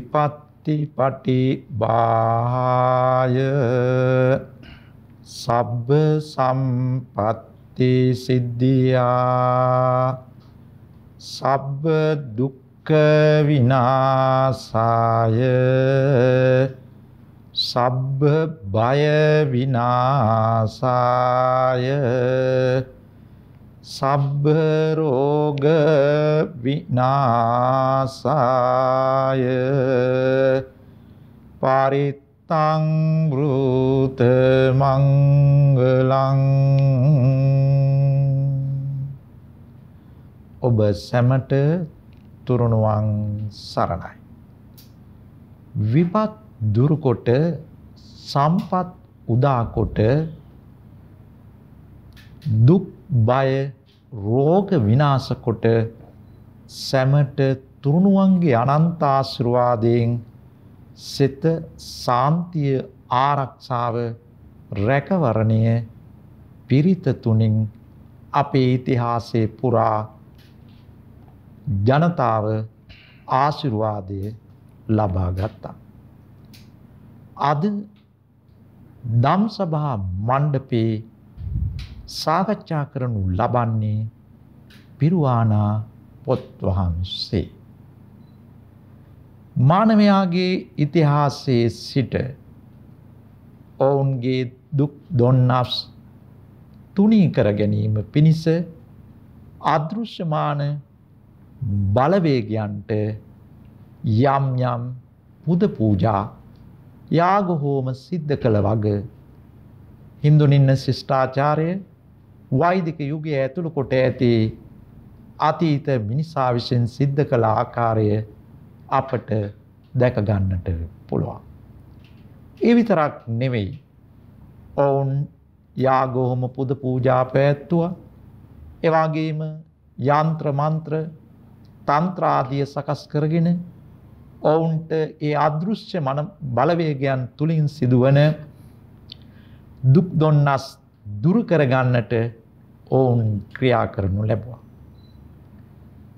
විපත්ති පටි බාය සබ්බ සම්පත්ති සිද්ධියා සබ්බ දුක්ඛ විනාසාය සබ්බ බය විනාසාය සබ්බ රෝග විනාසාය පරිත්තං වෘත මංගලං ඔබ සැමට තුරුණුවන් සරණයි විපත් දුරුකොට සම්පත් උදාකොට දුක් බය රෝග විනාශ කොට සැමට තුරුණුවන්ගේ අනන්ත ආශිර්වාදයෙන් සිත සාන්තිය ආරක්ෂාව රැකවරණය පිරිත තුنين අපේ ඉතිහාසයේ පුරා ජනතාව ආශිර්වාදය ලබා ගත්තා. අද දම්සභා මණ්ඩපේ සාකච්ඡා කරනු ලබන්නේ පිරුවානා පොත් වහන්සේ. මානවයාගේ ඉතිහාසයේ සිට ඔවුන්ගේ දුක් දොන්නස් තුනී කර ගැනීම පිණිස අදෘශ්‍යමාන බලවේගයන්ට යම් යම් පුද පූජා යාග හෝම සිද්ධ කළ වග හින්දුනින්න ශිෂ්ටාචාරය වෛදික යුගයේ ඇතුළු කොට ඇති අතීත මිනිසා විසින් සිද්ධ කළ ආකාරය අපට දැක ගන්නට පුළුවන්. ඒ විතරක් නෙවෙයි. ඔවුන් යාගෝම පුද පූජා පැවැත්තුවා. ඒ වගේම යంత్ర මන්ත්‍ර තන්ත්‍ර ආදිය සකස් කරගෙන ඔවුන්ට ඒ අදෘශ්‍ය මන බලවේගයන් තුලින් සිදුවන දුක් දොන්නස් දුරු කර ගන්නට ඔවුන් ක්‍රියා කරනු ලැබුවා.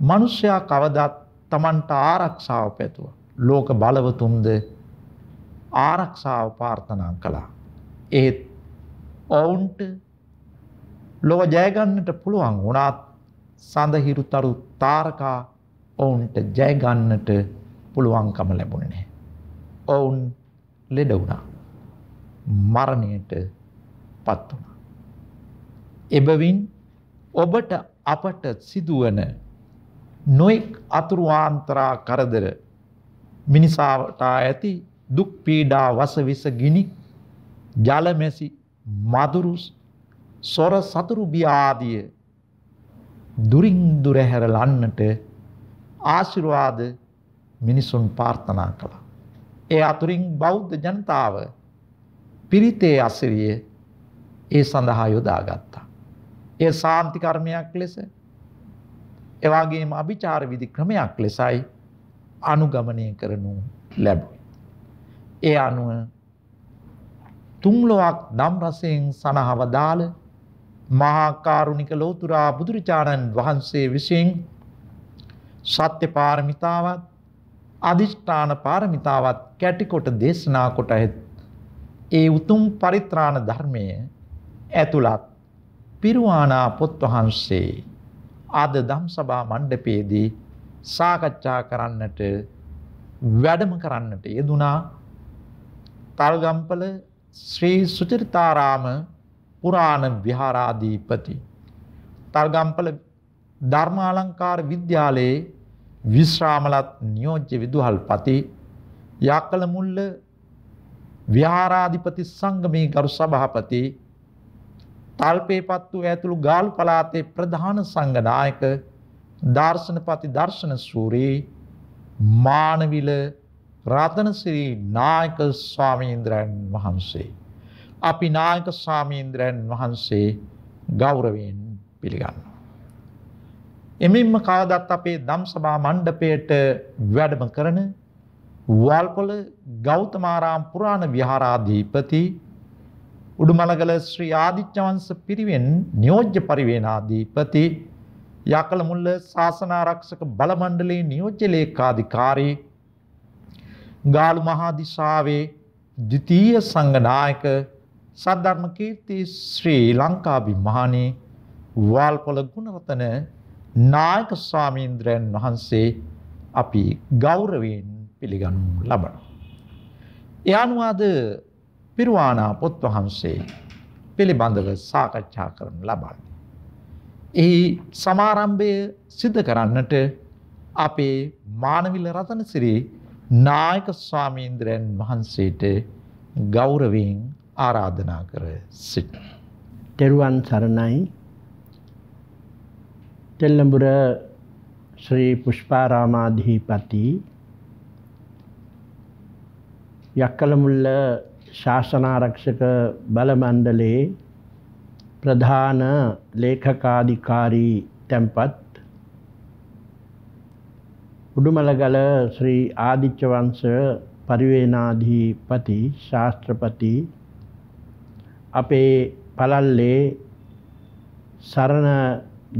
මිනිසයා කවදාත් Tamanට ආරක්ෂාව පැතුවා. ලෝක බලවතුන්ද ආරක්ෂාව ප්‍රාර්ථනා කළා. ඒත් ඔවුන්ට ලොව ජයගන්නට පුළුවන් වුණත් සඳහිරුතරු තාරකා ඔවුන්ට ජයගන්නට පුළුවන්කම ලැබුණේ ඔවුන් ලෙඩ වුණා. මරණයට පත් වුණා. එබවින් ඔබට අපට සිදුවන නොයෙක් අතුරුවාන්තරා කරදර මිනිසාට ඇති දුක් පීඩා වසවිස ගිනි ජලමැසි මදුරු සොර සතුරු බිය ආදිය දුරින් දුර හැරලන්නට ආශිර්වාද මිනිසුන් ප්‍රාර්ථනා කළා. ඒ අතුරින් බෞද්ධ ජනතාව පිරිතේ අසිරිය ඒ සඳහා යොදාගත්තා. ඒ සාන්ති කර්මයක් ලෙස එවාගේම අභිචාර විදි ක්‍රමයක් ලෙසයි අනුගමනය කරනු ලැබුයි. ඒ අනුව තුන්ලොවක් දම් රසයෙන් සනහවදාල මහාකාරුණික ලෝතුරා බුදුරජාණන් වහන්සේ විසින් සත්‍ය පාරමිතාවත් අධිෂ්ඨාන පාරමිතාවත් කැටිකොට දේශනා කොට ඒ උතුම් පරිත්‍රාණ ධර්මය ඇතුළත් පිරුවානා පොත් වහන්සේ අද ධම්සභා මණ්ඩපයේදී සාකච්ඡා කරන්නට වැඩම කරන්නට යෙදුනා තල්ගම්පල ශ්‍රී සුචරිතාරාම පුරාණ විහාරාධිපති තල්ගම්පල ධර්මාලංකාර විද්‍යාලයේ විශ්‍රාමලත් නියෝජ්‍ය විදුහල්පති යකල මුල්ල විහාරාධිපති සංගමේ ගරු සභාපති තල්පේපත් වූ ඇතුළු ගාල් පළාතේ ප්‍රධාන සංඝනායක දාර්ශනපති දර්ශනසූරී මානවිල රතනසිරි නායක ස්වාමීන්ද්‍රයන් වහන්සේ. අපි නායක ස්වාමීන්ද්‍රයන් වහන්සේ ගෞරවයෙන් පිළිගන්න. එමෙන්ම කාදත් අපේ දම් සභා මණ්ඩපයට වැඩම කරන වල්පොල ගෞතමාරාම් පුරාණ විහාරාධීපති උඩුමලගල ශ්‍රී ආදිත්‍යවංශ පිරිවෙන් නියෝජ්‍ය පරිවේනාධිපති යකලමුල්ල ශාසනාරක්ෂක බල මණ්ඩලයේ නියෝජ්‍ය ලේකාධිකාරී ගාලු මහාදිශාවේ ද්විතීය සංඝනායක සද්ධර්ම කීර්ති ශ්‍රී ලංකාභි මහණේ වාල්කොළ ගුණරතන නායක ස්වාමීන්ද්‍රයන් වහන්සේ අපි ගෞරවයෙන් පිළිගනු ලබනවා. ඒ අනුව අද පිරුවානා පොත් වහන්සේ පිළිබඳව සාකච්ඡා කරන ලබන්නේ. එහි සමාරම්භය සිද්ධ කරන්නට අපේ මානවිල රතනසිරි නායක ස්වාමීන්ද්‍රයන් වහන්සේට ගෞරවයෙන් ආරාධනා කර සිට. තෙරුවන් සරණයි තෙල්ලඹුර ශ්‍රී පුෂ්පාරාමාධිපති යක්කලමුල්ල ශාසනාරක්ෂක බලමණ්ඩලයේ ප්‍රධාන ලේඛකාධිකාරී තැන්පත් උඩුමලගල ශ්‍රී ආදිච්චවංශ පරිවේනාධිපති ශාස්ත්‍රපති අපේ පළල්ලේ සරණ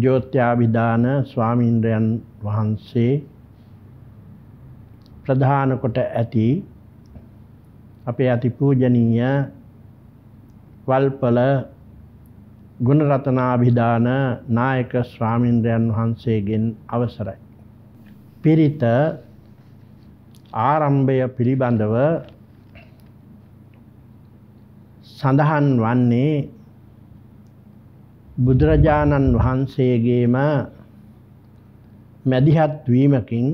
ජෝත්‍යාවිධාන ස්වාමීන්ද්‍රයන් වහන්සේ ප්‍රධාන කොට ඇති අපේ අතිපූජනීය වල්පල ගුණරතනාභිධාන නායක ශ්‍රාමින්ද්‍රයන් වහන්සේගෙන් අවසරයි. පිරිත ආරම්භය පිළිබඳව සඳහන් වන්නේ බුදුරජාණන් වහන්සේගේම මැදිහත් වීමකින්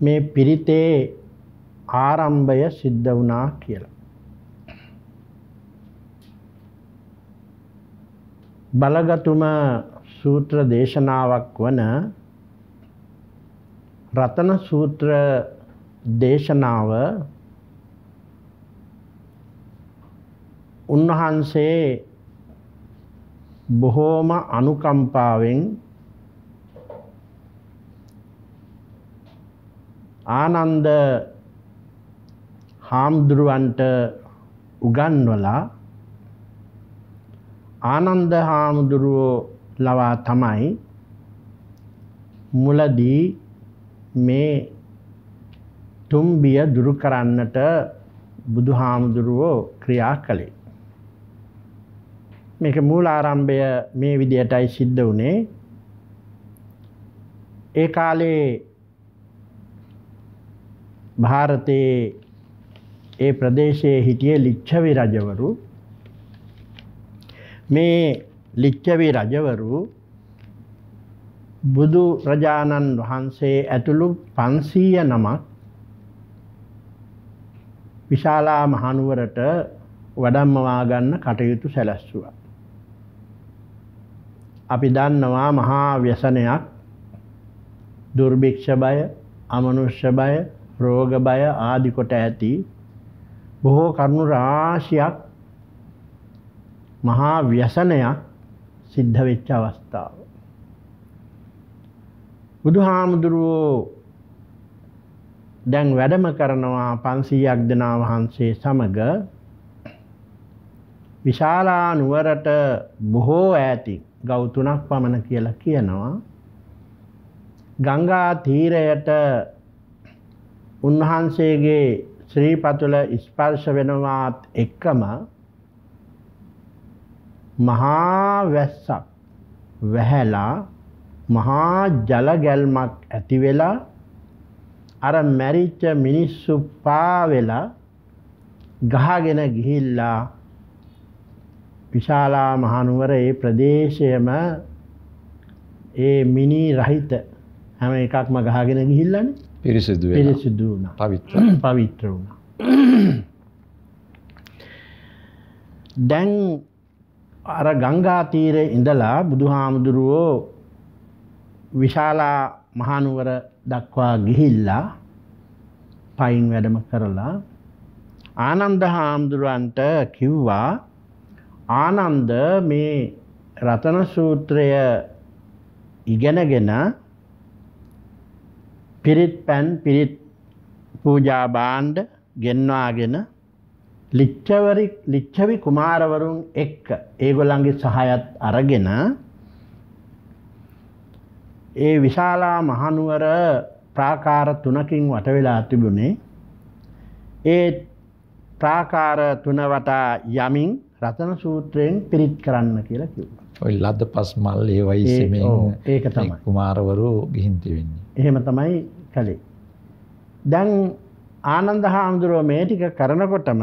මේ පිරිතේ ආරම්භය සිද්ධ වුණා කියලා. බලගතුම සූත්‍ර දේශනාවක් වන රතන සූත්‍ර දේශනාව උන්වහන්සේ බොහෝම අනුකම්පාවෙන් ආනන්ද හාමුදුරුවන්ට උගන්වලා ආනන්ද හාමුදුරුවෝ ලවා තමයි මුලදී මේ තුම්බිය දුරු කරන්නට බුදුහාමුදුරුවෝ ක්‍රියා කළේ. මේක මූල ආරම්භය මේ විදිහටයි සිද්ධ වුණේ. ඒ කාලේ ಭಾರತයේ ඒ ප්‍රදේශයේ හිටිය ලිච්ඡවි රජවරු මේ ලිච්ඡවි රජවරු බුදු රජාණන් වහන්සේ ඇතුළු 500 නමක් විශාලා මහනුවරට වඩම්මවා ගන්න කටයුතු සැලැස්සුවා. අපි දන්නවා මහා ව්‍යසනයක් දුර්භික්ෂ බය, අමනුෂ්‍ය බය, රෝග බය ආදි කොට ඇති බොහෝ කරුණු රාශියක් මහා ව්‍යසනයක් සිද්ධ වෙච්ච අවස්ථාව. බුදුහාමුදුරුවෝ දැන් වැඩම කරනවා 500ක් දෙනා වහන්සේ සමග විශාලා නුවරට බොහෝ ඈති ගව් තුනක් පමණ කියලා කියනවා ගංගා තීරයට උන්වහන්සේගේ ශ්‍රීපතුල ස්පර්ශ වෙනවාත් එක්කම මහා වැස්සක් වැහැලා මහා ජලගැල්මක් ඇති වෙලා අර මැරිච්ච මිනිස්සු පාවෙලා ගහගෙන ගිහිල්ලා විශාලා මහනුවර ඒ ප්‍රදේශයම ඒ මිනි රහිත හැම එකක්ම ගහගෙන ගිහිල්ලන්නේ පිරිසිදු පිරිසිදු වුණ පවිත්‍ර පවිත්‍ර වුණ දැන් අර ගංගාතීරය ඉඳලා බුදුහාමුදුරුවෝ විශාලා මහනුවර දක්වා ගිහිල්ලා පයින් වැඩම කරලා ආනන්ද හාමුදුරුවන්ට කිව්වා ආනන්ද මේ රතන සූත්‍රය ඉගෙනගෙන පිරිත් පැන් පිරිත් පූජා භාණ්ඩ ගෙන්වාගෙන ලිච්ඡවරි ලිච්ඡවි කුමාරවරුන් එක්ක ඒගොල්ලන්ගේ සහයත් අරගෙන ඒ විශාලා මහනුවර ප්‍රාකාර තුනකින් වට වෙලා තිබුණේ ඒ ප්‍රාකාර තුන වටා යමින් රතන සූත්‍රයෙන් පිරිත් කරන්න කියලා කිව්වා. ඔය ලද්ද පස් මල් ඒ වයිසෙමෙන් ඒක තමයි කුමාරවරු ගිහින් තිබෙන්නේ. එහෙම තමයි කළේ. දැන් ආනන්ද හාමුදුරුව මේ ටික කරනකොටම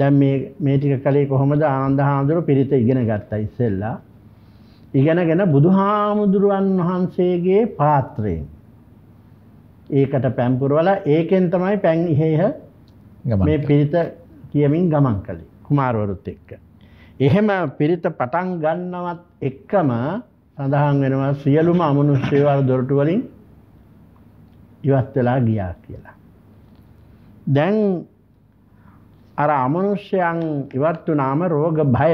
දැන් මේ මේ ටික කලේ කොහොමද ආනන්ද හාමුදුරුව පිරිත ඉගෙන ගත්තා ඉස්සෙල්ලා. ඉගෙනගෙන බුදුහාමුදුරුවන් වහන්සේගේ පාත්‍රයෙන් ඒකට පැම්පුරවලා ඒකෙන් තමයි පැන් ඉහෙහ මේ පිරිත කියමින් ගමන් කළේ කුමාරවරුත් එක්ක. එහෙම පිරිත පටන් ගන්නවත් එක්කම සඳහන් වෙනවා සියලුම අමනුෂ්‍යවර දොරටු වලින් ඉවත් වෙලා ගියා කියලා. දැන් අර අමනුෂ්‍යයන් ඉවත් වුණාම රෝග භය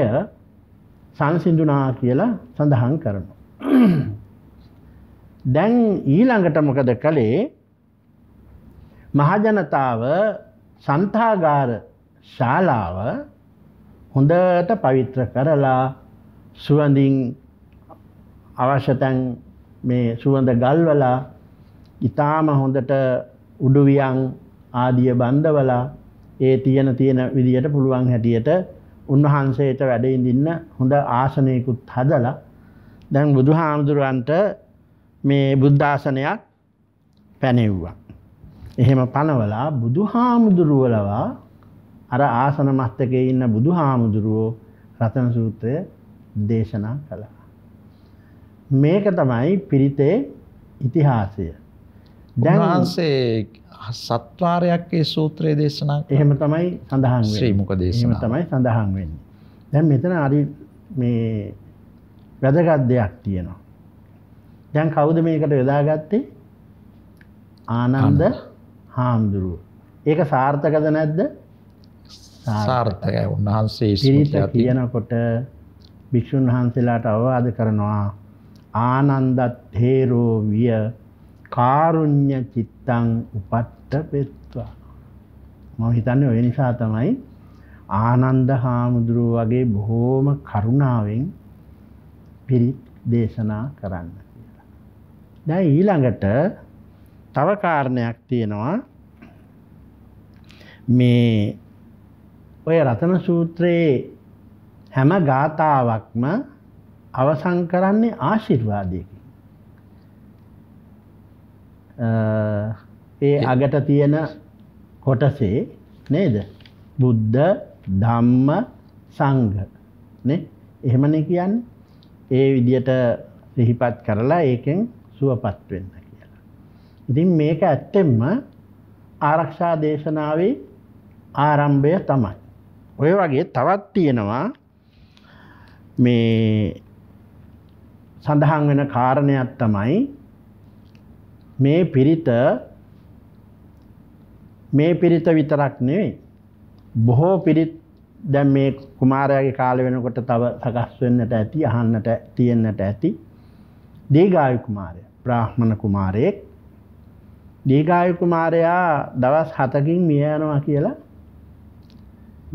සංසිඳුණා කියලා සඳහන් කරනවා. දැන් ඊළඟට මොකද කළේ? මහජනතාව සන්තාගාර ශාලාව හොඳට පවිත්‍ර කරලා සුවඳින් අවශ්‍ය තැන් මේ සුවඳ ගල්වලා ඊටාම හොඳට උඩුවියන් ආදිය බඳවලා ඒ තියෙන තියෙන විදියට පුළුවන් හැටියට උන්වහන්සේට වැඩ ඉඳින්න හොඳ ආසනයකුත් හදලා දැන් බුදුහාමුදුරන්ට මේ බුද්ධාසනයක් පැනෙව්වා. එහෙම පනවලා බුදුහාමුදුරුවලවා අර ආසන මස්තකේ ඉන්න බුදුහාමුදුරුවෝ රතන සූත්‍රය දේශනා කළා. මේක තමයි පිරිතේ ඉතිහාසය. උන්වහන්සේ සත්වාරයක් ඒ සූත්‍රයේ දේශනා එහෙම තමයි සඳහන් ශ්‍රී මුක දේශනා තමයි සඳහන් වෙන්නේ. දැන් මෙතන හරි මේ වැදගත් දෙයක් තියෙනවා. දැන් කවුද මේකට යොදාගත්තේ? ආනන්ද හාමුදුරුව. ඒක සාර්ථකද නැද්ද? සාර්ථකයි. උන්වහන්සේ පිරිත කියනකොට භික්ෂුන් වහන්සේලාට අවවාද කරනවා ආනන්දත් හේරෝ විය කාරුණ්‍ය චිත්තං උපට්ඨ පෙත්වා. මම හිතන්නේ ඔය නිසා තමයි ආනන්ද හාමුදුරුව වගේ බොහෝම කරුණාවෙන් පිරිත් දේශනා කරන්න කියලා. දැන් ඊළඟට තව කාරණයක් තියෙනවා මේ ඔය රතන සූත්‍රයේ හැම ගාතාවක්ම අවසන් කරන්නේ ආශිර්වාදයක. ඒ අගට තියෙන කොටසේ නේද බුද්ධ ධම්ම සංඝ නේ එහෙමනේ කියන්නේ ඒ විදියට සිහිපත් කරලා ඒකෙන් සුවපත් වෙන්න කියලා. ඉතින් මේක ඇත්තෙන්ම ආරක්ෂා දේශනාවේ ආරම්භය තමයි. ඔය වගේ තවත් තියෙනවා මේ සඳහන් වෙන කාරණයක් තමයි මේ පිරිත මේ පිරිත විතරක් නෙවෙයි. බොහෝ පිරිත් දැන් මේ කුමාරයාගේ කාල වෙනකොට තව සකස් වෙන්නට ඇති, අහන්නට තියෙන්නට ඇති. දීගායු කුමාරයා, බ්‍රාහ්මණ කුමාරයෙක්. දීගායු කුමාරයා දවස් 7කින් මිය යනවා කියලා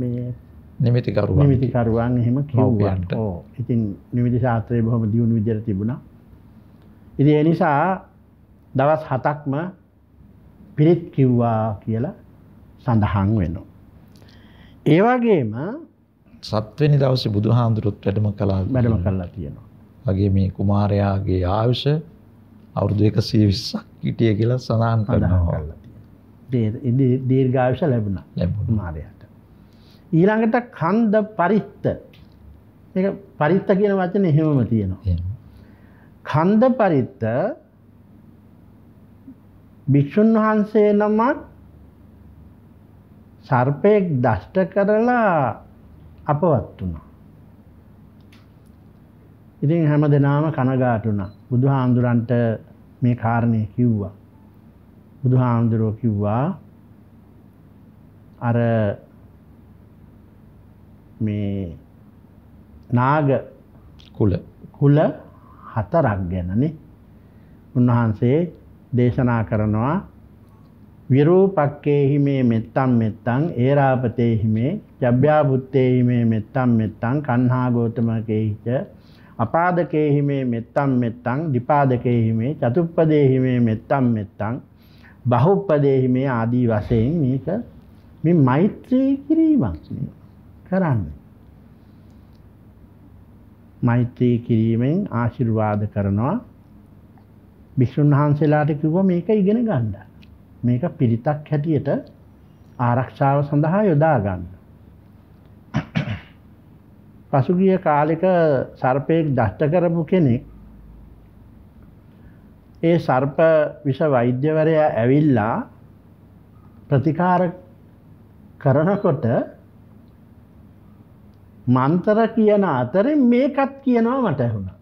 මේ නිමිති කරුවන් නිමිති කරුවන් එහෙම කිව්වා. ඔව්. ඉතින් නිමිති ශාස්ත්‍රය බොහොම දියුණු විදිහට තිබුණා. ඉතින් ඒ නිසා දවස් හතක්ම පිරිත් කිව්වා කියලා සඳහන් වෙනවා. ඒවගේම සත්වනි දවස බුදු හාමුදුරුත් වැඩම කලා වැඩම කල්ලා තියෙනවා. වගේ මේ කුමාරයාගේ ආවිෂ අවුරුදු එක සීවිස්සක් හිටිය කියලා සඳහන් කරනවා. දීර්ඝාවිෂ ලැබුණ ලැබුණමාරයට. ඊළඟට කන්ද පරිත්ත පරිත්ත කියන වචන එහෙමම තියෙනවා. කන්ද පරිත්ත භික්ෂුන් වහන්සේ නමක් සර්පයෙක් දෂ්ට කරලා අපවත් වුණා. ඉතින් හැම දෙනාම කනගාටු වුණා. බුදුහාඳුරන්ට මේ කාරණේ කිව්වා. බුදුහාඳුරෝ කිව්වා අර මේ නාග කුල කුල හතරක් ගැනනේ උන්වහන්සේ දේශනා කරනවා විරූපක්කේහි මේ මෙත්තම් මෙත්තං ඒරාපතේහි මේ ජබ්භ්‍යාබුත්තේහි මේ මෙත්තම් මෙත්තං කන්හා ගෝතමකේහිච අපාදකේහි මේ මෙත්තම් මෙත්තං දිපාදකේහි මේ චතුප්පදේහි මේ මෙත්තම් මෙත්තං බහුප්පදේහි මේ ආදී වශයෙන් මේක මේ මෛත්‍රී කිරීමක් කරන්නේ මෛත්‍රී කිරීමෙන් ආශිර්වාද කරනවා භික්ෂුන් වහන්සේලාට කිව්ව මේක ඉගෙන ගන්න. මේක පිරිතක් හැටියට ආරක්ෂාව සඳහා යොදා ගන්න. පසුගිය කාලෙක සර්පයෙක් දෂ්ට කරපු කෙනෙක් ඒ සර්ප විෂ වෛද්‍යවරයා ඇවිල්ලා ප්‍රතිකාර කරනකොට මන්තර කියන අතරේ මේකත් කියනවා මට ඇහුණා.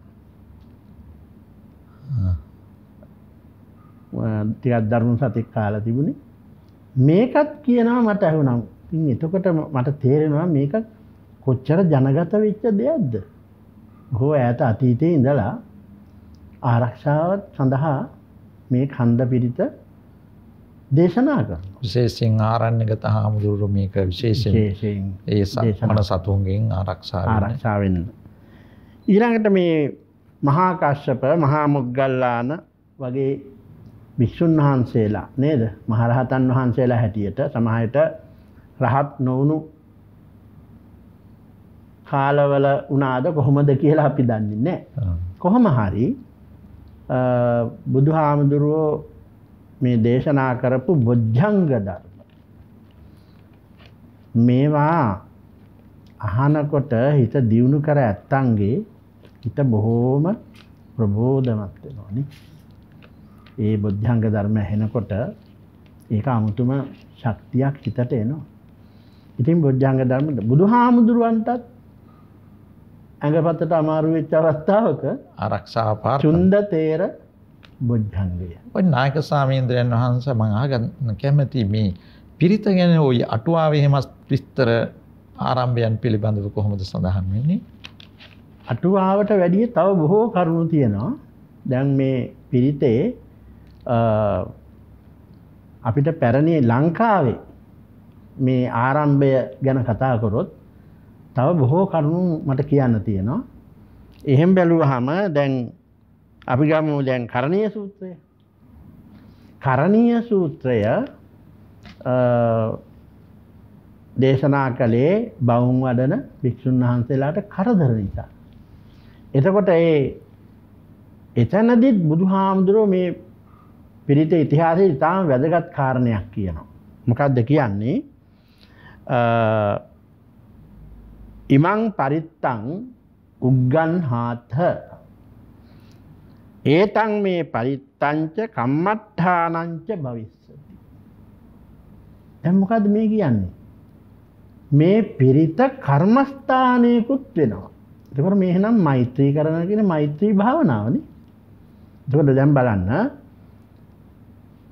ටිකත් දරුණු සතෙක් කාලා තිබුණේ මේකත් කියනවා මට ඇහුනම් ඉතින් එතකොට මට තේරෙනවා මේක කොච්චර ජනගත වෙච්ච දෙයක්ද හෝ ඈත අතීතයේ ඉඳලා ආරක්ෂාව සඳහා මේ කන්ද පිරිත දේශනා කර විශේෂයෙන් ආරණ්‍යගත හාමුදුරුවෝ මේක විශේෂයෙන් ඒ සමන සතුන්ගෙන් ආරක්ෂා ආරක්ෂා වෙන්න ඊළඟට මේ මහා කශ්‍යප මහා මොග්ගල්ලාන වගේ භික්ෂුන් වහන්සේලා නේද මහරහතන් වහන්සේලා හැටියට සමහයට රහත් නොවුණු කාලවල වනාද කොහොමද කියලා අපි දන්නේ නෑ. කොහොම හරි බුදු හාමුදුරුවෝ මේ දේශනා කරපු බොජ්ජංග ධර්ම. මේවා අහනකොට හිත දියුණු කර ඇත්තන්ගේ හිත බොහෝම ප්‍රබෝධමත් වෙනවා නේ. ඒ බුද්ධංග ධර්ම ඇහෙනකොට ඒක අමුතුම ශක්තියක් හිතට එනවා. ඉතින් බුද්ධංග ධර්ම බුදුහාමුදුරුවන්ටත් ඇඟපතට අමාරු වෙච්ච අවස්ථාවක ආරක්ෂාපාර චුන්ද තේර බුද්ධංගය. ඔය නායක සාමීන්ද්‍රයන් වහන්සේ මම අහගන්න කැමති මේ පිරිත ගැන ওই අටුවාවේ එහෙමස් විස්තර ආරම්භයන් පිළිබඳව කොහොමද සඳහන් වෙන්නේ? අටුවාවට වැඩිය තව බොහෝ කරුණු තියෙනවා. දැන් මේ පිරිතේ අපිට පැරණිය ලංකාවේ මේ ආරම්භය ගැන කතාකොරොත් තව බොහෝ කරුණු මට කියන්න තියෙනවා. එහෙම බැලුව හම දැන් අපි ගමු දැන් කරණය සූත්‍රය. කරණීය සූත්‍රය දේශනා කළේ බවුන් වඩන භික්‍ෂූන් වහන්සේලාට කරදර නිසා. එතකොට ඒ එතැනදිත් බුදු හාමුදුරුව මේ පිරිත ඉතිහාසය ඉතාම වැදගත් කාරණයක් කියනවා. මොකක්ද කියන්නේ ඉමං පරිත්තං උග්ගන් හාත්හ ඒතන් මේ පරිත්තංච කම්මට්ඨානංච භවිස්සති. දැම්මොකද මේ කියන්නේ. මේ පිරිත කර්මස්ථානයකුත් වෙනවා. එතකොට මෙහෙනම් මෛත්‍රී කරනගෙන මෛත්‍රී භාවනාවනි. එතකොට දැම් බලන්න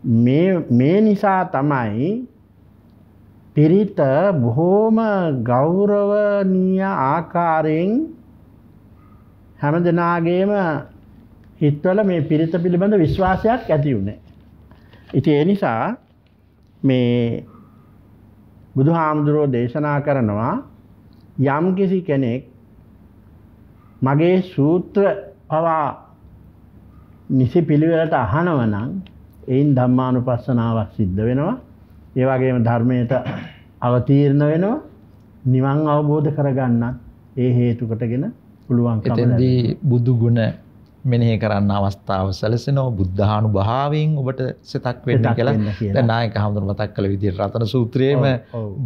මේ මේ නිසා තමයි පිරිත බොහෝම ගෞරවනීය ආකාරයෙන් හැම දෙනාගේම හිත්වල මේ පිරිත පිළිබඳ විශ්වාසයක් ඇති වුණේ. ඉතින් ඒ නිසා මේ බුදුහාමුදුරෝ දේශනා කරනවා යම්කිසි කෙනෙක් මගේ සූත්‍ර පවා නිසි පිළිවෙලට අහනවනම් එයින් ධම්මානු පස්සනාවක් සිද්ධ වෙනවා. ඒ වගේම ධර්මයට අවතීරණ වෙනවා නිවන් අවබෝධ කරගන්නත් ඒ හේතුකටගෙන පුළුවන් එතෙන්දී බුදු ගුණ මෙනෙහි කරන්න අවස්ථාව සැලසෙනවා බුද්ධහානු භාවයෙන් ඔබට සිතක් වෙන්න කියලා දැන් නායක හඳුන මතක් කළ විදිහට රතන සූත්‍රයේම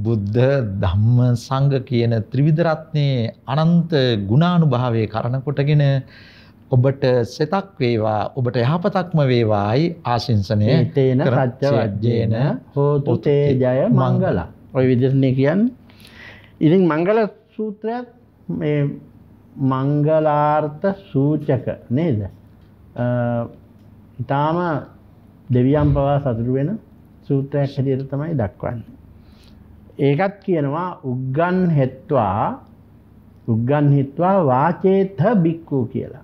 බුද්ධ ධම්ම සංඝ කියන ත්‍රිවිධ රත්නේ අනන්ත ගුණානුභාවයේ කරණ කොටගෙන ඔබට සෙතක් වේවා ඔබට යහපතක්ම වේවායි ආශිංසනය තේන රච්ච වජ්ජේන හෝතු තේජය මංගල ඔය විදිරණය කියන් ඉතින් මංගල සූත්‍රයක් මේ මංගලාර්ථ සූචක නේද ඉතාම දෙවියම් පවා සතුරු වෙන සූත්‍රයක් හැටියට තමයි දක්වන්න ඒකත් කියනවා උග්ගන් හෙත්වා උග්ගන් හිත්වා වාචේත බික්කූ කියලා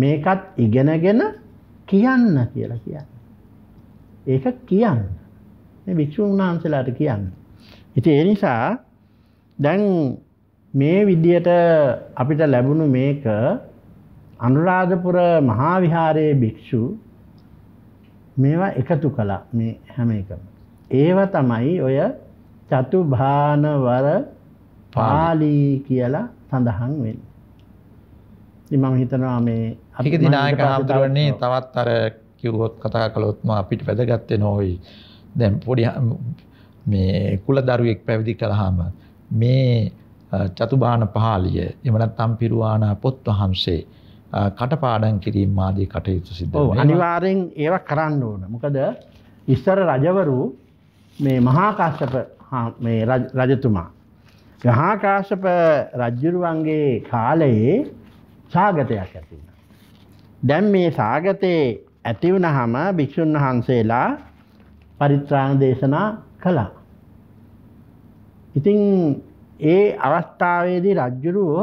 මේකත් ඉගෙනගෙන කියන්න කියලා කියන්න. ඒක කියන්න භික්‍ෂූන් වහන්සේලාට කියන්න. ඉති එනිසා දැන් මේ විදියට අපිට ලැබුණු මේක අනුරාධපුර මහාවිහාරයේ භික්‍ෂු මේවා එකතු කලා මේ හැම එකම. ඒව තමයි ඔය චතුභානවර පාලී කියලා සඳහන් වෙන්. ඉමම හිතනවා මේ අපික දිනායක හාමුදුරුවන්නේ තවත් අර කිව්වොත් කතා කළොත්ම අපිට වැදගත්තේ නොයි දැන් පොඩි මේ කුල දරුවෙක් පැවිදි කළාම මේ චතුබාන පහලිය එහෙම නැත්නම් පිරුවානා පොත් වහන්සේ කටපාඩම් කිරීම ආදී කටයුතු සිදු වෙනවා. ඔව් අනිවාර්යෙන් ඒවා කරන්න ඕන. මොකද ඉස්සර රජවරු මේ මහා කාශ්‍යප මේ රජතුමා මහා කාශ්‍යප රජුරුවන්ගේ කාලයේ සාගතයක් ඇති වුණා. දැන් මේ සාගතේ ඇති වුණාම භික්ෂුන් වහන්සේලා පරිත්‍රාණ දේශනා කළා. ඉතින් ඒ අවස්ථාවේදී රජුරෝ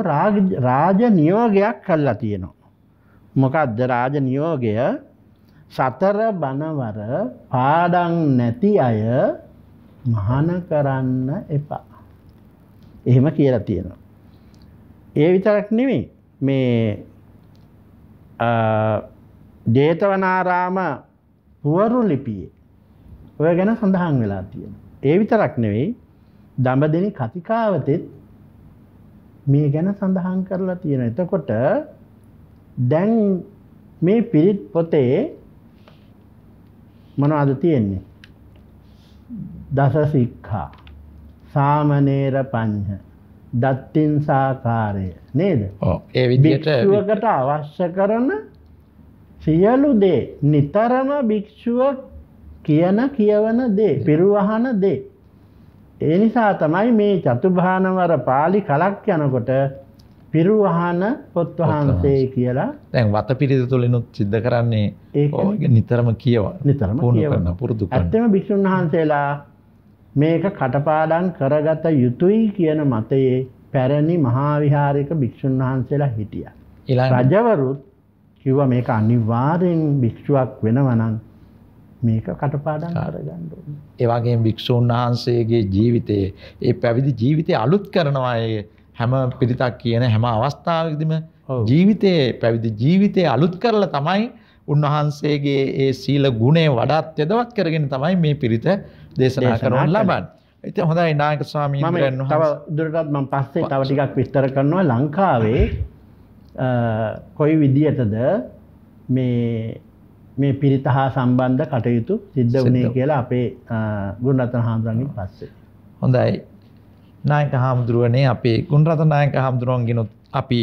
රාජ නියෝගයක් කළා තියෙනවා. මොකක්ද රාජ නියෝගය? සතර බණවර පාඩම් නැති අය මහාන කරන්න එපා. එහෙම කියලා තියෙනවා. ඒ විතරක් නෙමෙයි මේ ජේතවනාරාම පුවරු ලිපියේ ඔය ගැන සඳහන් වෙලා තියෙන. ඒ විතරක් නෙවෙයි දඹදෙනි කතිකාවතෙත් මේ ගැන සඳහන් කරලා තියෙන. එතකොට දැන් මේ පිරිත් පොතේ මොනවද තියෙන්නේ? දස සික්ඛා සාමනේර පඤ්ඤා දත්තිංසාකාරය නේද ඒ භික්ෂුවකට අවශ්‍ය කරන සියලු දේ නිතරම භික්ෂුව කියන කියවන දේ පිරුවහන දේ. ඒ නිසා තමයි මේ චතුභානවර පාලි කලක් යනකොට පිරුවහන පොත්වහන්සේ කියලා දැන් වත පිරිත තුළනුත් සිද්ධ කරන්නේ ඒ නිතරම කියව නිතරම පුරුදු ඇත්තම භික්ෂුන් වහන්සේලා මේක කටපාඩම් කරගත යුතුයි කියන මතයේ පැරණි මහාවිහාරික භික්‍ෂූන් වහන්සේලා හිටිය. රජවරුත් කිව්ව මේක අනිවාරයෙන් භික්‍ෂුවක් වෙනවනන් මේක කටපාඩම් කරගන්නඩ. ඒවාගේ භික්‍ෂූන් වහන්සේගේ ජීවිතයේ ඒ පැවිදි ජීවිතය අලුත් කරනවායේ හැම පිරිතක් කියන හැම අවස්ථාවදිම ජීවිතයේ පැවිදි ජීවිතය අලුත් කරල තමයි උන්වහන්සේගේ ඒ සීල ගුණේ වඩත් යදවත් කරගෙන තමයි මේ පිරිත දේශනා කරවන්න ලබන්. ඉතින් හොඳයි නායක ස්වාමීන් වහන්සේ. තව දුරටත් මම පස්සේ තව ටිකක් විස්තර කරනවා ලංකාවේ කොයි විදියටද මේ මේ පිරිත හා සම්බන්ධ කටයුතු සිද්ධ වනේ කියලා අපේ ගුණරතන හාමුදුරන්ගින් පස්සේ. හොඳයි. නායක හාමුදුරුවනේ අපේ ගුණරතන නායක හාමුදුරුවන්ගෙනුත් අපි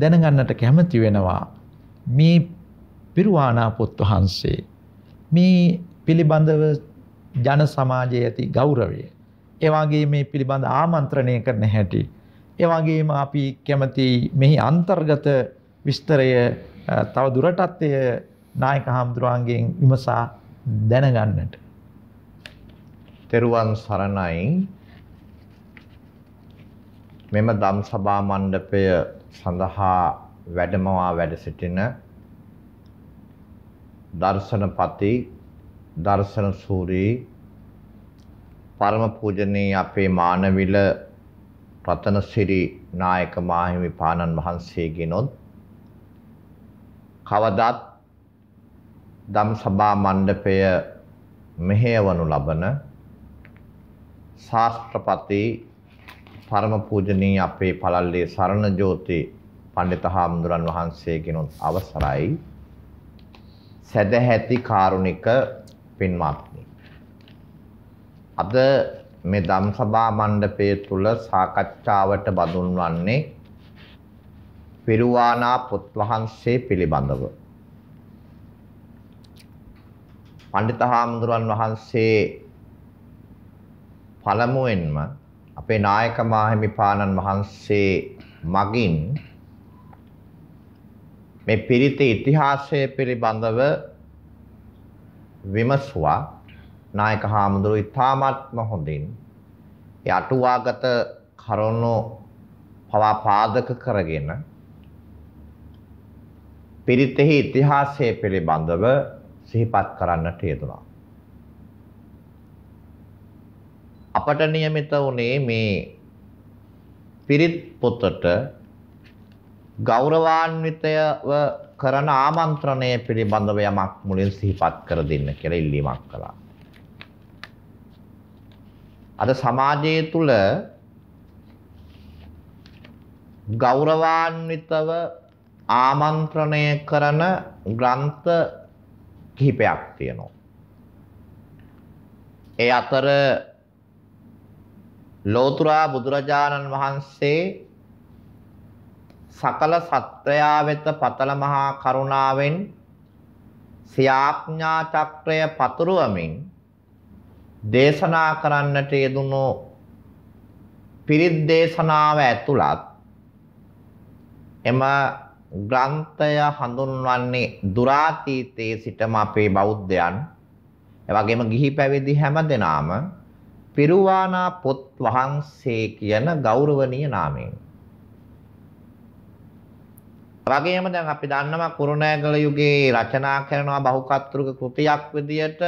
දැනගන්නට කැමති වෙනවා මේ පිරුවානා පොත් වහන්සේ මේ පිළිබඳව ජන සමාජයේ ඇති ගෞරවය. එවාගේ මේ පිළිබඳ ආමන්ත්‍රණය කරන හැටි. එවාගේම අපි කැමති මෙහි අන්තර්ගත විස්තරය තව දුරටත් එය නායක හාමුදුරුවන්ගෙන් විමසා දැනගන්නට. තෙරුවන් සරණයි. මෙම දම් සභා මණ්ඩපය සඳහා වැඩමවා වැඩ සිටින දර්ශනපති දර්ශන සූරී පරම පූජනීය අපේ මානවිල රතනසිරි නායක මාහිමි පානන් වහන්සේගෙනොත් කවදත් දම් සභා මණ්ඩපය මෙහෙයවනු ලබන ශාස්ත්‍රපති පරම පූජනීය අපේ පළල්ලේ සරණ ජෝති පණ්ඩිත හාමුදුරන් වහන්සේගෙනුත් අවසරයි සදැහැති කාරුණික පින්වත්නි අද මේ ධම් සභා මණ්ඩපයේ තුල සාකච්ඡාවට බඳුන්වන්නේ පිරුවානා පුත් වහන්සේ පිළිබඳව පඬිත හාමුදුරන් වහන්සේ පළමුවෙන්ම අපේ නායක මාහිමි පාණන් වහන්සේ මගින් මේ පිරිත ඉතිහාසය පිළිබඳව විමසුවා නායක හාමුදුරුවෝ ඉතාමත්ම හොඳින් ඒ අටුවාගත කරුණු පවා පාදක කරගෙන පිරිතෙහි ඉතිහාසය පිළිබඳව සිහිපත් කරන්නට යෙදුණා. අපට નિયમિત වුණේ මේ පිරිත් පොතට ගෞරවාන්විතව කරන ආමන්ත්‍රණය පිළිබඳව යමක් මුලින් සිහිපත් කර දෙන්න කියලා ඉල්ලීමක් කළා. අද සමාජය තුල ගෞරවාන්විතව ආමන්ත්‍රණය කරන ග්‍රන්ථ කිහිපයක් තියෙනවා. ඒ අතර ලෝතුරා බුදුරජාණන් වහන්සේ සකල සත්වයා වෙත පතල මහා කරුණාවෙන් සියාඥා චක්‍රය පතුරවමින් දේශනා කරන්නට යෙදුණු පිරිත් දේශනාව ඇතුළත් එම ග්‍රන්ථය හඳුන්වන්නේ දුරාතීතයේ සිටම අපේ බෞද්ධයන් එවැගේම ගිහි පැවිදි හැම දෙනාම පිරුවානා පොත් වහන්සේ කියන ගෞරවනීය නාමයෙන් වගේම දැන් අපි දන්නවා කුරුණෑගල යුගයේ රචනා කරනවා බහුකත්තුක කෘතියක් විදියට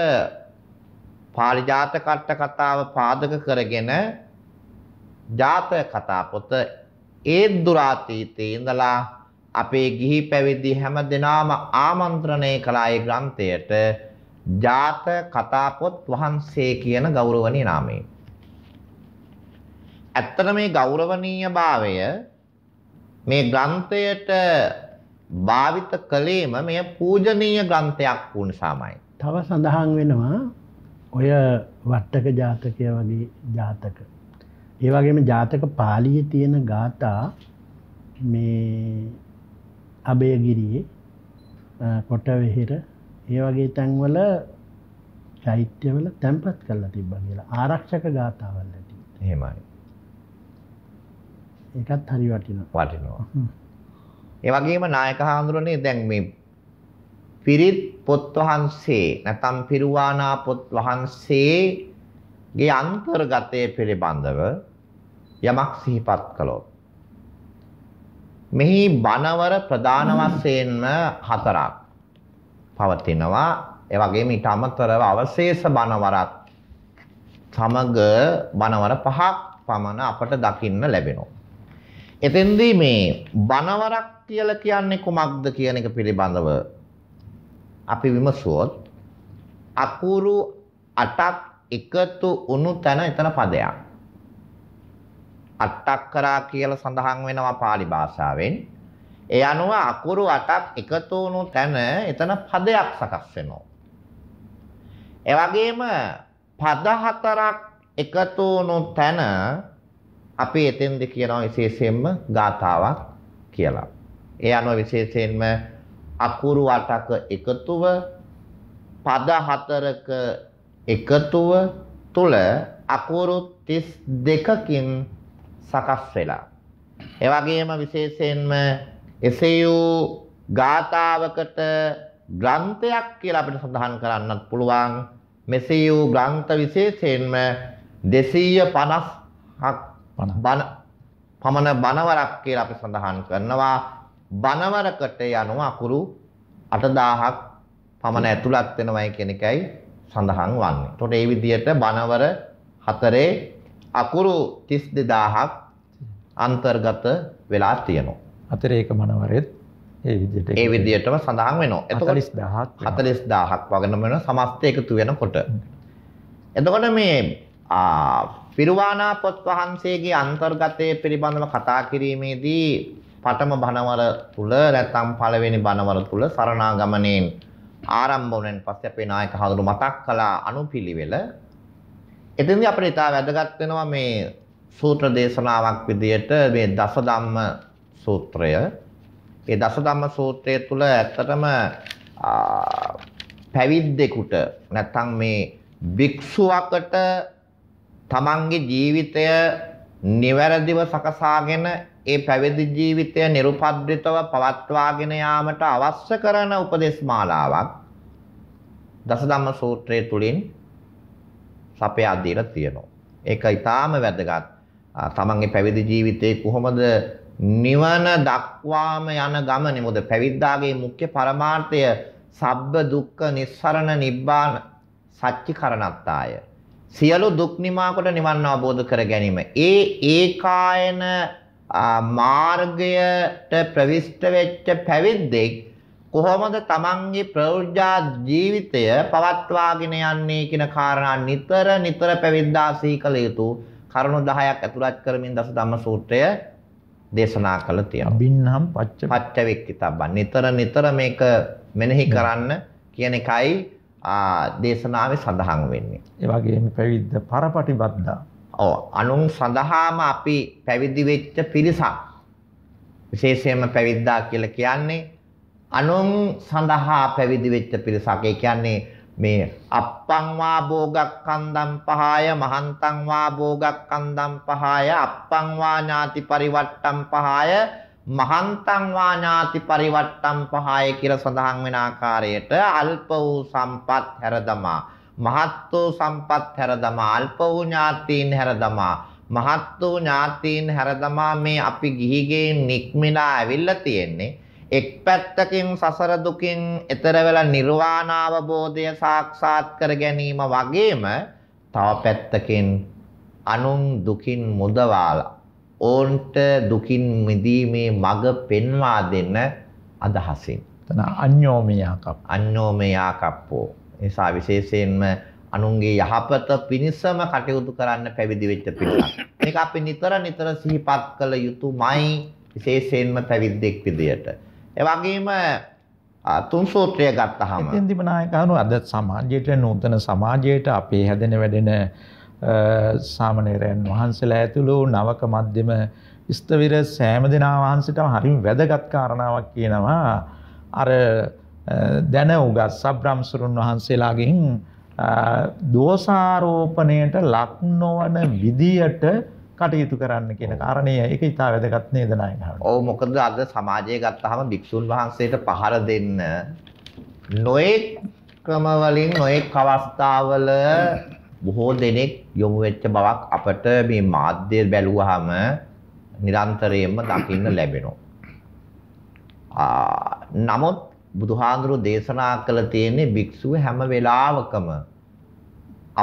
පාරිජාත කට්ට කතාව පාදක කරගෙන ජාත කතා පොත ඒ දුරාතීතේ ඉඳලා අපේ ගිහි පැවිදි හැම දිනාම ආමන්ත්‍රණය කළා ඒ ග්‍රන්ථයට ජාත කතා පොත් වහන්සේ කියන ගෞරවණීය නාමයෙන්. ඇත්තට මේ ගෞරවණීය භාවය මේ ග්‍රන්ථයට භාවිත කළේම මෙය පූජනීය ග්‍රන්ථයක් වූ නිසාමයි. තව සඳහන් වෙනවා ඔය වට්ටක ජාතකය වගේ ජාතක. ඒ වගේම ජාතක පාලියේ තියෙන ગાතා මේ අබේගිරියේ කොට වෙහෙර ඒ වගේ තැන්වල චෛත්‍යවල තැන්පත් කරලා තිබ්බා කියලා. ආරක්ෂක ගාතාවල් ඇති. එහෙමයි. ඒකත් හරි වටිනවා. වටිනවා. ඒ වගේම නායක හාමුදුරනේ දැන් මේ පිරිත් පොත් වහන්සේ නැත්නම් පිරුවානා පොත් වහන්සේගේ අන්තර්ගතය පිළිබඳව යමක් සිහිපත් කළොත් මෙහි බණවර ප්‍රධාන වශයෙන්ම හතරක් පවතිනවා ඒ වගේම ඊට අමතරව අවශේෂ බණවරක් සමග බණවර පහක් පමණ අපට දකින්න ලැබෙනවා එතෙන්දී මේ බනවරක් කියලා කියන්නේ කුමක්ද කියන එක පිළිබඳව අපි විමසුවොත් අකුරු 8ක් එකතු වුණු තැන එතන පදයක්. අටක් කරා කියලා සඳහන් වෙනවා pāli භාෂාවෙන්. ඒ අනුව අකුරු 8ක් එකතු වුණු තැන එතන පදයක් සකස් වෙනවා. ඒ වගේම පද හතරක් එකතු වුණු තැන අපි එතෙන්ද කියනවා විශේෂයෙන්ම ගාතාවක් කියලා. ඒ අනුව විශේෂයෙන්ම අකුරු අටක එකතුව පද හතරක එකතුව තුල අකුරු 32කින් සකස් වෙලා. ඒ වගේම විශේෂයෙන්ම එසයූ ගාතාවකට ග්‍රන්ථයක් කියලා අපිට සඳහන් කරන්නත් පුළුවන්. මෙසයූ ග්‍රන්ථ විශේෂයෙන්ම 250ක් බණ පමණ බණවරක් කියලා අපි සඳහන් කරනවා බණවරකට යනු අකුරු 8000ක් පමණ ඇතුළත් වෙනවයි කියන එකයි සඳහන් වන්නේ. එතකොට මේ විදිහට බණවර හතරේ අකුරු 32000ක් අන්තර්ගත වෙලා තියෙනවා. හතරේ එක බණවරෙත් ඒ විදිහට ඒ විදිහටම සඳහන් වෙනවා. එතකොට 40000ක් 40000ක් වගනම වෙන සමස්ත එකතු වෙනකොට. එතකොට මේ පිරුවානා පොත් වහන්සේගේ අන්තර්ගතය පිළිබඳව කතා කිරීමේදී පඨම බණවර තුල නැත්නම් පළවෙනි බණවර තුල සරණාගමණයෙන් ආරම්භ වුණෙන් පස්සේ අපේ නායක හඳුරු මතක් කළා අනුපිළිවෙල එතෙන්දී අපිට ඉතා වැදගත් වෙනවා මේ සූත්‍ර දේශනාවක් විදියට මේ දසධම්ම සූත්‍රය. ඒ දසධම්ම සූත්‍රය තුල ඇත්තටම පැවිද්දෙකුට නැත්නම් මේ භික්ෂුවකට තමන්ගේ ජීවිතය නිවැරදිව සකසාගෙන ඒ පැවිදි ජීවිතය nirupadritaව පවත්වාගෙන යාමට අවශ්‍ය කරන උපදේශ මාලාවක් දසධම්ම සූත්‍රයේ තුලින් සපයා දීලා තියෙනවා. ඒක ඊටාම වැදගත්. තමන්ගේ පැවිදි ජීවිතේ කොහොමද නිවන දක්වාම යන ගමනේ මොකද පැවිද්දාගේ මුඛ්‍ය පරමාර්ථය සබ්බ දුක්ඛ නිස්සරණ නිබ්බාන සච්චිකරණත්තාය සියලු දුක් නිමා කොට නිවන් අවබෝධ කර ගැනීම. ඒ ඒකායන මාර්ගයට ප්‍රවිෂ්ඨ වෙච්ච පැවිද්දෙක් කොහොමද තමන්ගේ ප්‍රෞජා ජීවිතය පවත්වාගෙන යන්නේ කියන කාරණා නිතර නිතර පැවිද්දා සීකල යුතු කරුණු 10ක් ඇතුළත් කරමින් දස ධම්ම සූත්‍රය දේශනා කළ තියෙනවා. බින්නම් පච්ච පච්ච වෙක්කිතබ්බන්. නිතර නිතර මේක මෙනෙහි කරන්න කියන එකයි දේශනාවේ සඳහන් වෙන්නේ. ඒ වගේම පැවිද්ද පරපටිබද්දා. ඔව් අනුන් සඳහාම අපි පැවිදි වෙච්ච පිරිසක්. විශේෂයෙන්ම පැවිද්දා කියලා කියන්නේ අනුන් සඳහා පැවිදි වෙච්ච පිරිසක්. ඒ කියන්නේ මේ අප්පං වා භෝගක්ඛන්දම් පහය මහන්තං වා භෝගක්ඛන්දම් පහය අප්පං වා ඥාති පරිවට්ටම් පහය මහන්තං වාඥාති පරිවට්ටම් පහය කියලා සඳහන් වෙන ආකාරයට අල්ප වූ සම්පත් හැරදමා මහත් වූ සම්පත් හැරදමා අල්ප වූ ඥාතීන් හැරදමා මහත් වූ ඥාතීන් හැරදමා මේ අපි ගිහිගේ නික්මිලා ඇවිල්ලා තියෙන්නේ එක් පැත්තකින් සසර දුකින් එතර වෙලා නිර්වාණ අවබෝධය සාක්ෂාත් කර ගැනීම වගේම තව පැත්තකින් අනුන් දුකින් මුදවාලා ඕන්ට දුකින් මිදීමේ මඟ පෙන්වා දෙන්න අදහසින්. එතන අඤ්ඤෝමයාකප් අඤ්ඤෝමයාකප්පෝ. එසා විශේෂයෙන්ම අනුන්ගේ යහපත පිණිසම කටයුතු කරන්න පැවිදි වෙච්ච පිරිසක්. මේක අපි නිතර නිතර සිහිපත් කළ යුතුමයි විශේෂයෙන්ම පැවිද්දෙක් විදියට. ඒ වගේම තුන් සූත්‍රය ගත්තහම එතෙන්දිම නායකහනු අද සමාජයට නූතන සමාජයට අපේ හැදෙන වැඩෙන සාමණේරයන් වහන්සේලා ඇතුළු නවක මැදෙම ස්තවිර සෑම දෙනා වහන්සේටම හරිම වැදගත් කාරණාවක් කියනවා අර දැන උගත් සබ්‍රම්සරුන් වහන්සේලාගෙන් දෝෂාරෝපණයට ලක් නොවන විදියට කටයුතු කරන්න කියන කාරණය ඒක ඉතා වැදගත් නේද නායකහමනි. ඔව් මොකද අද සමාජය ගත්තාම භික්ෂුන් වහන්සේට පහර දෙන්න නොඑක් ක්‍රම වලින් නොඑක් අවස්ථාවල බොහෝ දෙනෙක් යොමු වෙච්ච බවක් අපට මේ මාධ්‍ය බැලුවහම නිරන්තරයෙන්ම දකින්න ලැබෙනවා. නමුත් බුදුහාඳුරු දේශනා කළ තියෙන්නේ භික්ෂුව හැම වෙලාවකම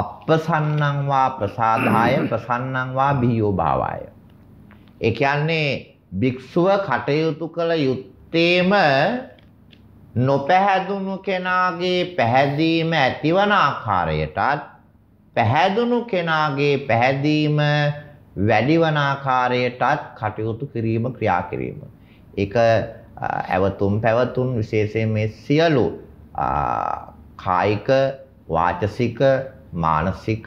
අප්පසන්නං වා ප්‍රසාදාය ප්‍රසන්නං වා බිහියෝ භාවය. ඒ කියන්නේ භික්ෂුව කටයුතු කළ යුත්තේම නොපැහැදුණු කෙනාගේ පැහැදීම ඇතිවන ආකාරයටත් පැහැදුණු කෙනාගේ පැහැදීම වැඩිවන ආකාරයටත් කටයුතු කිරීම ක්‍රියා කිරීම. ඒක ඇවතුම් පැවතුම් විශේෂයෙන් මේ සියලු කායික වාචසික මානසික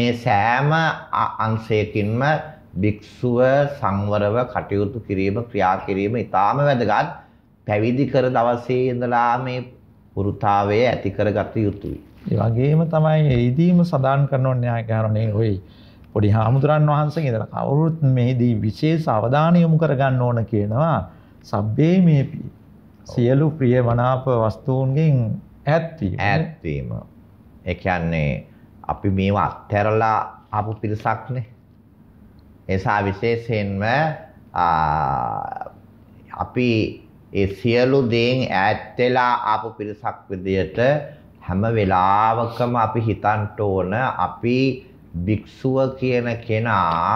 මේ සෑම අංශයකින්ම භික්ෂුව සංවරව කටයුතු කිරීම ක්‍රියා කිරීම ඊටාම වැදගත් පැවිදි කර දවසේ ඉඳලා මේ පුරුතාවය ඇති කරගත යුතුයි ඒ වගේම තමයි එයිදීම සඳහන් කරන න්‍යායකාරණේ ඔයි පොඩි හාමුදුරන් වහන්සේ ඉඳලා කවුරුත් මේදී විශේෂ අවධානය යොමු කරගන්න ඕන කියනවා සබ්බේ මේපි සියලු ප්‍රිය මනාප වස්තුන්ගෙන් ඈත්වීම ඈත්වීම ඒ කියන්නේ අපි මේවා අත්හැරලා ආපු පිරිසක්නේ එසා විශේෂයෙන්ම අපි ඒ සියලු දේෙන් ඈත් වෙලා ආපු පිරිසක් විදියට හැම වෙලාවකම අපි හිතන්ට ඕන අපි භික්ෂුව කියන කෙනා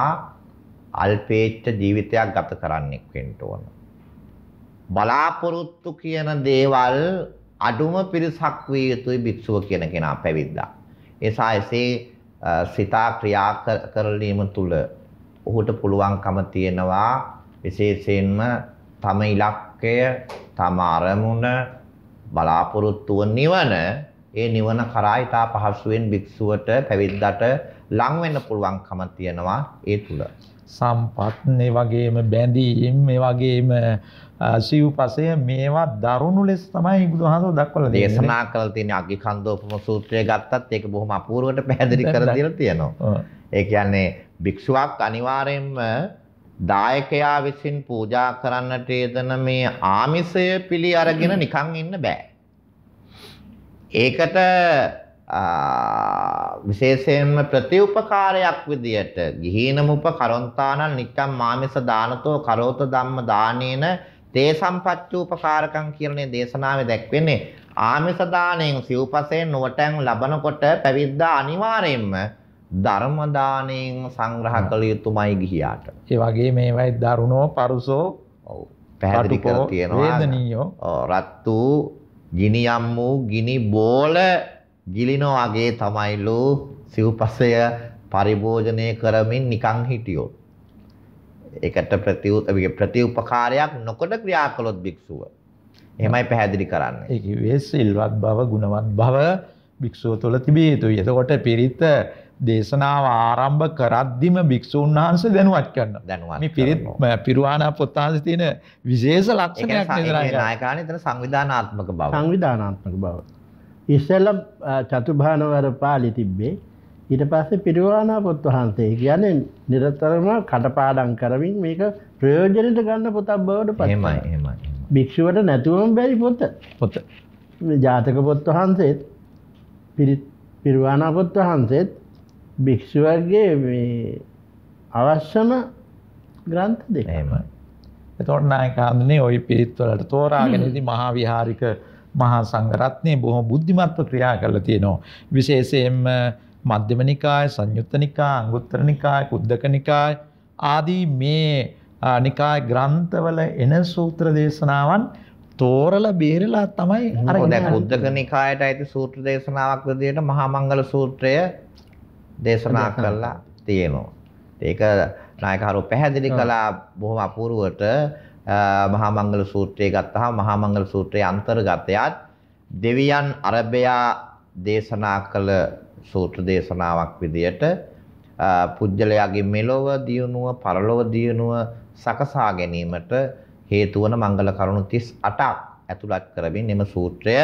අල්පේච්ඡ ජීවිතයක් ගත කරන්නෙක් වෙන්න ඕන. බලාපොරොත්තු කියන දේවල් අඩුම පිරිසක් විය යුතුයි භික්ෂුව කියන කෙනා පැවිද්දා. එසා එසේ සිතා ක්‍රියා කරලීම තුල ඔහුට පුළුවන්කම තියෙනවා විශේෂයෙන්ම තම ඉලක්කය, තම අරමුණ, බලාපොරොත්තුව නිවන ඒ නිවන කරා ඊටා පහසුවෙන් භික්ෂුවට පැවිද්දට ලං වෙන්න පුළුවන්කම තියෙනවා ඒ තුල. සම්පත් මේ වගේම බැඳීම් මේ වගේම සිව්පසය මේවා දරුණු ලෙස තමයි බුදුහාමුදුරුවෝ දක්වලා තියෙන්නේ. දේශනා කරලා තියෙන අගිකන්දෝපම සූත්‍රය ගත්තත් ඒක බොහොම අපූර්වට පැහැදිලි කරලා දීලා තියෙනවා. ඒ කියන්නේ භික්ෂුවක් අනිවාර්යයෙන්ම දායකයා විසින් පූජා කරන්නට යෙදෙන මේ ආමිෂය පිළි අරගෙන නිකන් ඉන්න බෑ. ඒකට විශේෂයෙන්ම ප්‍රතිඋපකාරයක් විදියට ගිහිනම උපකරොන්තානං නිච්ඡම් මාමිස දානතෝ කරෝත ධම්ම දානේන තේ සම්පච්චූපකාරකම් කියලානේ දේශනාවේ දැක්වෙන්නේ ආමිස දාණයෙන් සිව්පසයෙන් නොවටන් ලබනකොට පැවිද්දා අනිවාර්යයෙන්ම ධර්ම දාණයෙන් සංග්‍රහ කළ යුතුමයි ගිහියාට. ඒ වගේ මේවයි දරුණෝ පරුසෝ ඔව් පැහැදිලි කරලා තියෙනවා. වේදනීයෝ. ඔව් රත් වූ ගිනියම් වූ ගිනි බෝල ගිලිනෝ වගේ තමයිලු සිව්පසය පරිභෝජනය කරමින් නිකං හිටියෝ. ඒකට ප්‍රතිඋපකාරයක් නොකොට ක්‍රියා කළොත් භික්ෂුව. එහෙමයි පැහැදිලි කරන්නේ. ඒ කිව්වේ සිල්වත් බව, ගුණවත් බව භික්ෂුව තුළ තිබිය යුතුයි. එතකොට පිරිත් දේශනාව ආරම්භ කරද්දිම භික්ෂූන් වහන්සේ දැනුවත් කරනවා. දැනුවත්. මේ පිරිත් පිරුවානා පොත්තාන්සේ තියෙන විශේෂ ලක්ෂණයක් නේද නායකානේ එතන සංවිධානාත්මක බව. සංවිධානාත්මක බව. ඉස්සෙල්ලම චතුභානවර පාළි තිබ්බේ. ඊට පස්සේ පිරුවානා පොත් වහන්සේ කියන්නේ නිරතරම කටපාඩම් කරමින් මේක ප්‍රයෝජනෙට ගන්න පොතක් බවට පත් වෙනවා. එහෙමයි එහෙමයි. භික්ෂුවට නැතුවම බැරි පොත. පොත. මේ ජාතක පොත් වහන්සේත් පිරිත් පිරුවානා පොත් වහන්සේත් භික්ෂුවගේ මේ අවශ්‍යම ග්‍රන්ථ දෙනම. තොටනායක හඳුනේ ඔය පිරිත්වලට තෝරාගෙනදී මහා විහාරික මහා සංගරත්නය බොහොම බුද්ධිමත්ව ක්‍රියා කරලා තියෙනවා. විශේෂයෙන්ම මධ්‍යම නිකාය සංයුත්ත නිකා අංගුත්තර නිකාය කුද්දක නිකාය ආදී මේ නිකාය ග්‍රන්ථවල එන සූත්‍ර දේශනාවන් තෝරල බේරලා තමයි අර දැන් කුද්දක නිකායට අයිති සූත්‍ර දේශනාවක් විදිහට මහා මංගල සූත්‍රය දේශනා කළා තියෙනවා. ඒක නායකහරු පැහැදිලි කළා බොහොම අපූර්වට මහා මංගල සූත්‍රය ගත්තාම මහා මංගල සූත්‍රයේ අන්තර්ගතයත් දෙවියන් අරබයා දේශනා කළ සූත්‍ර දේශනාවක් විදියට පුජ්‍යලයාගේ මෙලොව දියුණුව පරලොව දියුණුව සකසා ගැනීමට හේතු වන මංගල කරුණු 38ක් ඇතුළත් කරමින් මෙම සූත්‍රය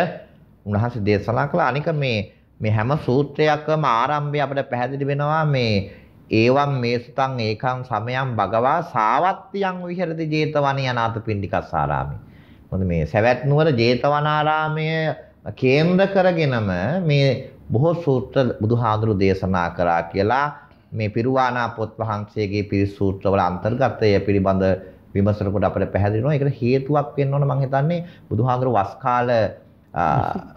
උන්වහන්සේ දේශනා කළා. අනික මේ මේ හැම සූත්‍රයක්ම ආරම්භය අපිට පැහැදිලි වෙනවා මේ ඒවම් මේසුතං ඒකං සමයං භගවා සාවත්තියං විහෙරති 제තවණී අනාථපිණ්ඩිකස්සාරාමේ. මොකද මේ සවැත් නුවර 제තවනාරාමය කේන්ද්‍ර කරගෙනම මේ බොහෝ සූත්‍ර බුදුහාඳුරු දේශනා කරා කියලා මේ පිරුවානා පොත් වහන්සේගේ පිරිස් සූත්‍රවල අන්තර්ගතය පිළිබඳ විමසනකොට අපිට පැහැදිලි වෙනවා. ඒකට හේතුවක් වෙන්න ඕන මම හිතන්නේ බුදුහාඳුරු වස් කාලේ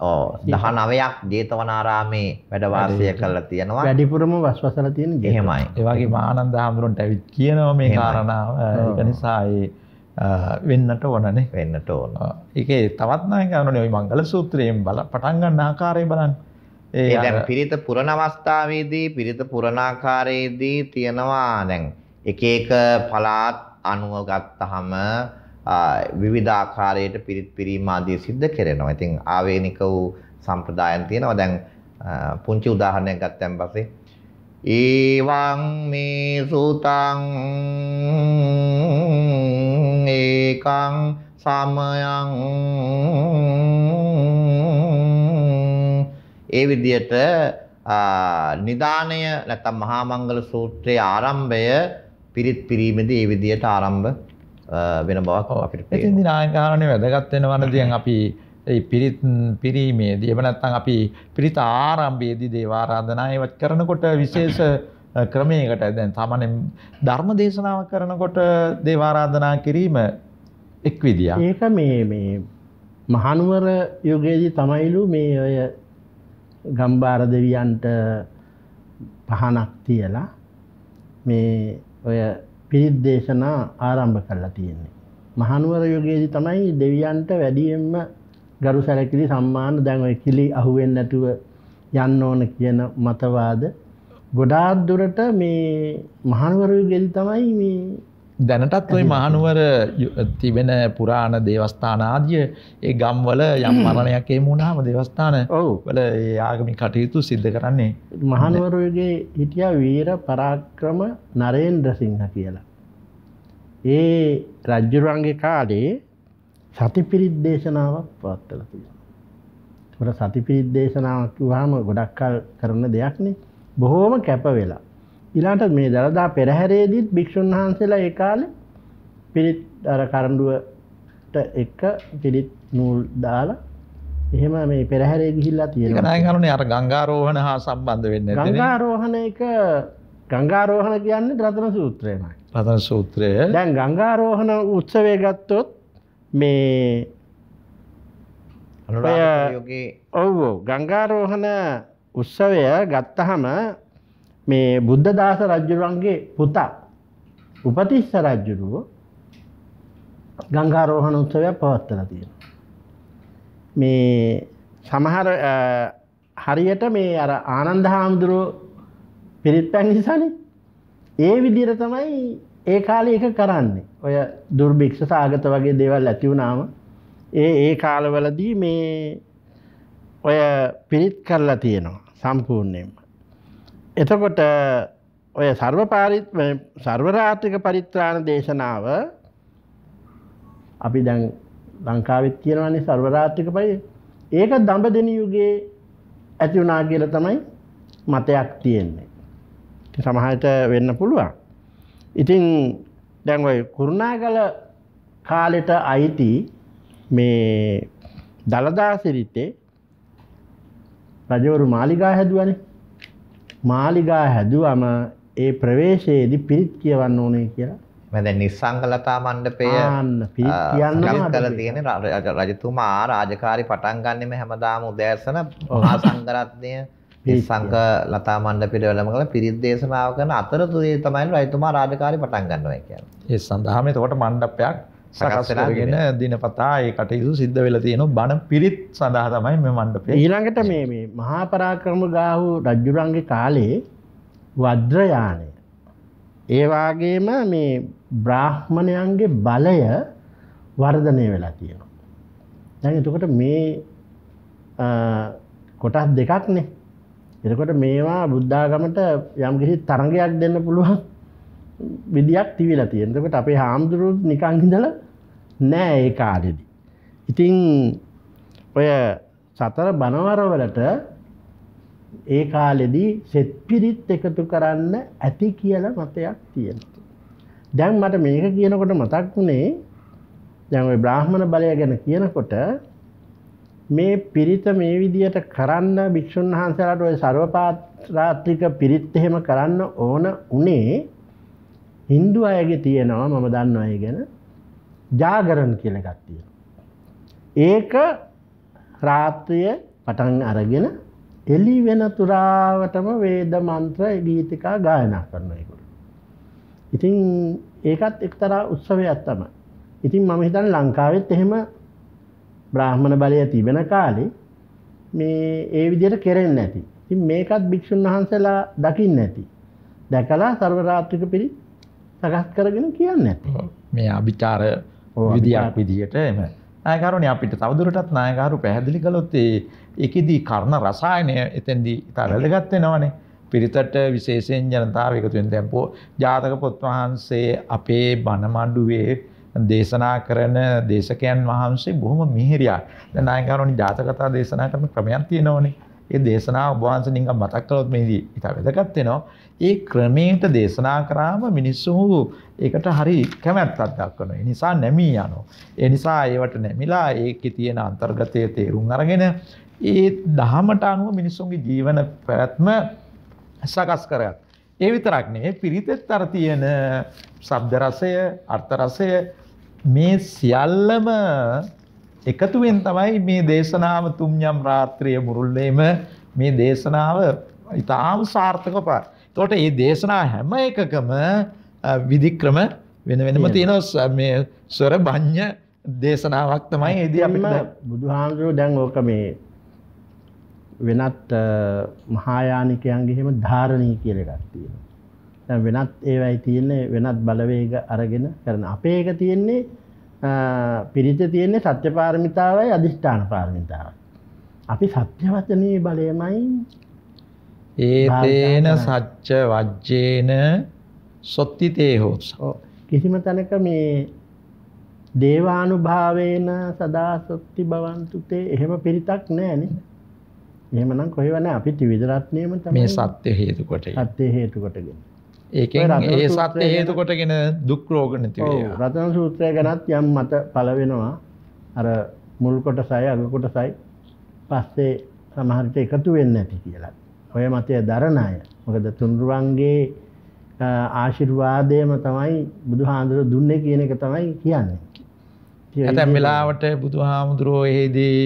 ඕ 19ක් ජේතවනාරාමේ වැඩ වාසය කරලා තියෙනවා. වැඩිපුරම වස්වසලා තියෙන ජේත. එහෙමයි. ඒ වගේම ආනන්ද හාමුදුරන්ට ඇවිත් කියනවා මේ කාරණාව. ඒක නිසා ඒ වෙන්නට ඕනනේ. වෙන්නට ඕන. ඒකේ තවත් නම් ගන්නනේ ওই මංගල සූත්‍රයෙන් බල පටන් ගන්න ආකාරය බලන්න. ඒ දැන් පිරිත පුරණ අවස්ථාවේදී පිරිත පුරණ ආකාරයේදී තියෙනවා දැන් එක එක පළාත් අනුව ගත්තහම විවිධාකාරයට පිරිත් පිරීම ආදී සිද්ධ කෙරෙනවා. ඉතින් ආවේනික වූ සම්ප්‍රදායන් තියෙනවා. දැන් පුංචි උදාහරණයක් ගත්තන් පස්සේ ඊවං මේ සුතං ඒකං සමයං ඒ විදිහට නිදාණය නැත්නම් මහා මංගල සූත්‍රයේ ආරම්භය පිරිත් පිරීමේදී ඒ විදිහට ආරම්භ වෙන බවක් අපිට ඉදි නායකාරණය වැදගත්වෙන වනදයන් අපි පිරිත් පිරීමේදී එමනැත්තන් අපි පිරිත ආරම්භයේදී දේවාරාධනායවත් කරනකොට විශේෂ ක්‍රමයකට දැන් තමන ධර්ම දේශනාව කරනකොට දේවාරාධනා කිරීම එක් විදිිය. ඒක මේ මේ මහනුවර යුගයේදී තමයිලු මේ ඔය ගම්බාර දෙවියන්ට පහනක් තියලා මේ ඔය පිරිත් දේශනා ආරම්භ කරලා තියෙන්නේ. මහනුවර යුගයේදී තමයි දෙවියන්ට වැඩියෙන්ම ගරු සැලකිලි සම්මාන දැන් ඔය කිලි අහුවෙන්නේ නැතුව යන්න ඕන කියන මතවාද ගොඩාක් දුරට මේ මහනුවර යුගයේදී තමයි මේ දැනටත් ඔයි මහනුවර තිබෙන පුරාණ දේවස්ථානාදිය ඒ ගම්වල යම් මරණයක් ඒ මුණහම දෙවස්ථාන වල ආගමි කටයුතු සිද්ධ කරන්නේ. මහනුවරගේ හිටිය වීර පරාක්‍රම නරේන්ද්‍ර සිංහ කියලා. ඒ රජ්ජුරුවන්ගේ කාලේ සති පිරිත් දේශනාවක් පවත්තල තියෙනවා. සති පිරිත් දේශනාවක් වහම ගොඩක්කල් කරන දෙයක්නේ බොහෝම කැප වෙලා ඉලාට මේ දළදා පෙරහැරේදීත් භික්‍ෂූන් වහන්සේලා ඒකාල පිරිත් අර කරඩුවට එක්ක පිරිත් නූල් දාලා එහෙම මේ පෙරහැරේ ගිහිල්ලා තියෙන නයකරුණ අර ගංගාරෝහණ හා සම්බන්ධ වෙන්න ගංගාරෝහණ එක ගංගාරෝහණ කියන්නේ රතන සූත්‍රයමයි රතන සූත්‍රය දැන් ගංගාරෝහණ උත්සවය ගත්තොත් මේ ඔව් ඔව් ගංගාරෝහණ උත්සවය ගත්තහම මේ බුද්ධදාස රජ්ජුරුවන්ගේ පුතා උපතිස්ස රජ්ජුරුව ගංගාරෝහණ උත්සවයක් පවත්වලා තියෙනවා. මේ සමහර හරියට මේ අර ආනන්ද හාමුදුරුව පිරිත් පැන් නිසානේ. ඒ විදිහට තමයි ඒ කාලේ ඒක කරන්නේ. ඔය දුර්භික්ෂ සාගත වගේ දේවල් ඇති වුණාම ඒ ඒ කාලවලදී මේ ඔය පිරිත් කරලා තියෙනවා සම්පූර්ණයෙන්ම. එතකොට ඔය සර්ව පාරිත් සර්වරාත්‍රික පරිත්‍රාණ දේශනාව අපි දැන් ලංකාවෙත් කියනවනේ සර්වරාත්‍රික පරි ඒක දඹදෙනි යුගයේ ඇති වුණා කියලා තමයි මතයක් තියෙන්නේ. සමහරට වෙන්න පුළුවන්. ඉතින් දැන් ඔය කුරුණාගල කාලෙට අයිති මේ දලදා සිරිතේ රජවරු මාලිගා හැදුවනේ මාලිගා හැදුවම ඒ ප්‍රවේශයේදී පිරිත් කියවන්න ඕනේ කියලා. මම දැන් නිස්සංගලතා මණ්ඩපය කියන්න තියෙන රජතුමා රාජකාරි පටන් ගන්නෙම හැමදාම උදෑසන ආසංගරත්නය නිස්සංග ලතා මණ්ඩපයට වැඩම කරලා පිරිත් දේශනාව කරන අතරතුරේ තමයි රජතුමා රාජකාරි පටන් ගන්නවා කියන්නේ. ඒ සඳහාම එතකොට මණ්ඩපයක් සකස්ලාගෙන දිනපතා ඒ කටයුතු සිද්ධ වෙල තියෙන බණ පිරිත් සඳහා තමයි මෙ මණ්ඩපය ඊළඟට මේ මේ මහාපරාක්‍රම ගාහු රජ්ජුරන්ගේ කාලේ වද්‍රයානය ඒවාගේම මේ බ්‍රාහ්මණයන්ගේ බලය වර්ධනය වෙලා තියෙනවා. දැන් එතකොට මේ කොටස් දෙකක්නේ. එතකොට මේවා බුද්ධාගමට යම් කිසි තරගයක් දෙන්න පුළුවන් විඩියක් තිවිලා තියෙන්තකට අපේ හාමුදුරුත් නිකංහිදල නෑ ඒ කාලෙදි. ඉතිං ඔය සතර බනවරවලට ඒ කාලෙදී සෙත් පිරිත් එකතු කරන්න ඇති කියල මතයක් තියෙන. දැන් මට මේක කියනකොට මතක් වුණේ දැන්ඔයි බ්‍රහ්මණ බලය ගැන කියනකොට මේ පිරිත මේ විදියට කරන්න භික්‍ෂූන් වහන්සේලාට ඔය සර්වපාත්‍රාත්‍රික පිරිත් එහෙම කරන්න ඕන උනේ හින්දු අයගේ තියෙනවා මම දන්න අය ගැන ජාගරන් කියල එකක් තියෙන. ඒක රාත්‍රිය පටන් අරගෙන එලි වෙන තුරාවටම වේද මන්ත්‍ර ගීතිකා ගායනා කරනයකුට. ඉතින් ඒකත් එක්තරා උත්සවය ඇත්තම. ඉතින් මම හිතන් ලංකාවෙත් එහෙම බ්‍රාහ්මණ බලය තිබෙන කාලි මේ ඒ විදියට කෙරෙන් නැති. ඉතින් මේකත් භික්‍ෂූන් වහන්සේලා දකිින් නැති. දැකලා සර්වරාත්‍රික පිරිත් සකස් කරගෙන කියන්න ඇති. මේ අභිචාර විදියක් විදිහට එම නායකරුණ අපිට තවදුරටත් නායකරු පැහැදිලි කළොත් ඒකෙදී කර්ණ රසායනය එතෙන්දී ඉතා වැදගත් වෙනවනේ. පිරිතට විශේෂයෙන් ජනතාව එකතු වෙන දැම්පෝ ජාතක පොත් වහන්සේ අපේ බණමඩුවේ දේශනා කරන දේශකයන් වහන්සේ බොහොම මිහිරියක්. දැන් නායකරුණි ජාතක කතා දේශනා කරන ක්‍රමයක් තියෙනවනේ. ඒ දේශනාව ඔබවහන්සේ නිකන් මතක් කළොත් මේ ඉත වැදගත් වෙනවා. ඒ ක්‍රමයට දේශනා කරාම මිනිස්සු ඒකට හරි කැමැත්තක් දක්වනවා. ඒ නිසා නැමී යනවා. ඒ නිසා ඒවට නැමිලා ඒකේ තියෙන අන්තර්ගතයේ තේරුම් අරගෙන ඒ දහමට අනුව මිනිස්සුන්ගේ ජීවන පැවැත්ම සකස් කරගත්තා. ඒ විතරක් නෙවෙයි පිරිතෙත් අර තියෙන ශබ්ද රසය, අර්ථ රසය මේ සියල්ලම එකතුවෙන් තමයි මේ දේශනාව තුම්යම් රාත්‍රිය මුරුල්ලේම මේ දේශනාව ඉතාම සාර්ථක පාර. එතකොට මේ දේශනා හැම එකකම විධික්‍රම වෙන වෙනම තියෙන මේ ස්වර භඤ්ඤ දේශනාවක් තමයි ඒදී අපිට බුදුහාමුදුරුවෝ දැන් ඕක මේ වෙනත් මහායානිකයන්ගේ එහෙම ධාරණී කියලා එකක් තියෙනවා. දැන් වෙනත් ඒවයි තියෙන්නේ වෙනත් බලවේග අරගෙන කරන අපේ එක තියෙන්නේ පිරිත තියෙන්නේ සත්‍ය පාරමිතාවයි අධිෂ්ඨාන පාරමිතාවයි. අපි සත්‍ය වචනේ බලයමයි ඒතේන සච්ච වජ්ජේන සොත්තිතේ හෝස. කිසිම තැනක මේ දේවානුභාවේන සදා සොත්ති භවන්තුතේ එහෙම පිරිතක් නෑනේ. එහෙමනම් කොහෙව නැහැ අපි ත්‍රිවිධ රත්නියම තමයි මේ සත්‍ය හේතු කොටගෙන. සත්‍ය හේතු කොටගෙන. ඒකෙන් ඒ සත්‍ය හේතු කොටගෙන දුක් රෝග නැති වෙනවා. රතන සූත්‍රය ගැනත් යම් මත පළ වෙනවා. අර මුල් කොටසයි අග කොටසයි පස්සේ සමහර විට එකතු වෙන්නේ නැති කියලා. ඔය මතය දරන අය. මොකද තුන්රුවන්ගේ ආශිර්වාදයම තමයි බුදුහාඳුර දුන්නේ කියන එක තමයි කියන්නේ. ඇතැම් වෙලාවට බුදුහාමුදුරුවෝ එහිදී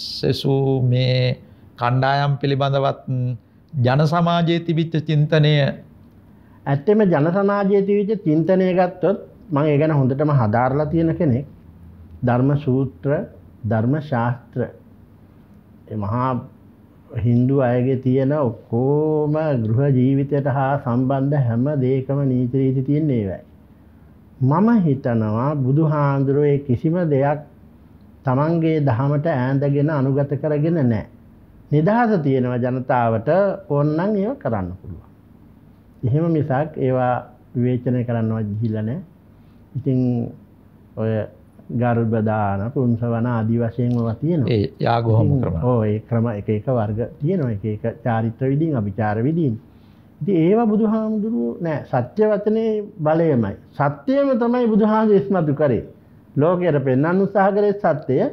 සෙසු මේ කණ්ඩායම් පිළිබඳවත් ජන සමාජයේ තිබිච්ච චින්තනය ඇත්තෙම ජන සමාජයේ තිවිච්ච චින්තනය ගත්තොත් මං ඒ ගැන හොඳටම හදාරලා තියෙන කෙනෙක් ධර්ම සූත්‍ර ධර්ම ශාස්ත්‍ර මහා හින්දු අයගේ තියෙන ඔක්කෝම ගෘහ ජීවිතයට හා සම්බන්ධ හැම දේකම නීතිරීති තියන්නේ වැයි. මම හිතනවා බුදු හාන්දුරුවේ කිසිම දෙයක් තමන්ගේ දහමට ඇඳගෙන අනුගත කරගෙන නෑ. නිදහස තියෙනවා ජනතාවට ඕන්නම් ඒව කරන්න පුළුවන්. එහෙම මිසක් ඒවා විවේචනය කරන්නවත් ගිහිල්ලා නැහැ. ඉතින් ඔය ගර්භදාන පුංසවන ආදි වශයෙන් ඒවා තියෙනවා. ඒ යාගෝහම ක්‍රම. ඔව් ඒ ක්‍රම එක එක වර්ග තියෙනවා. එක එක චාරිත්‍ර විදිහින් අභිචාර විදිහින්. ඉතින් ඒවා බුදුහාමුදුරුවෝ නෑ සත්‍ය වචනේ බලයමයි. සත්‍යයම තමයි බුදුහාමුදුරුවෝ ඉස්මතු කරේ. ලෝකයට පෙන්වන්න උත්සාහ කරේ සත්‍යය.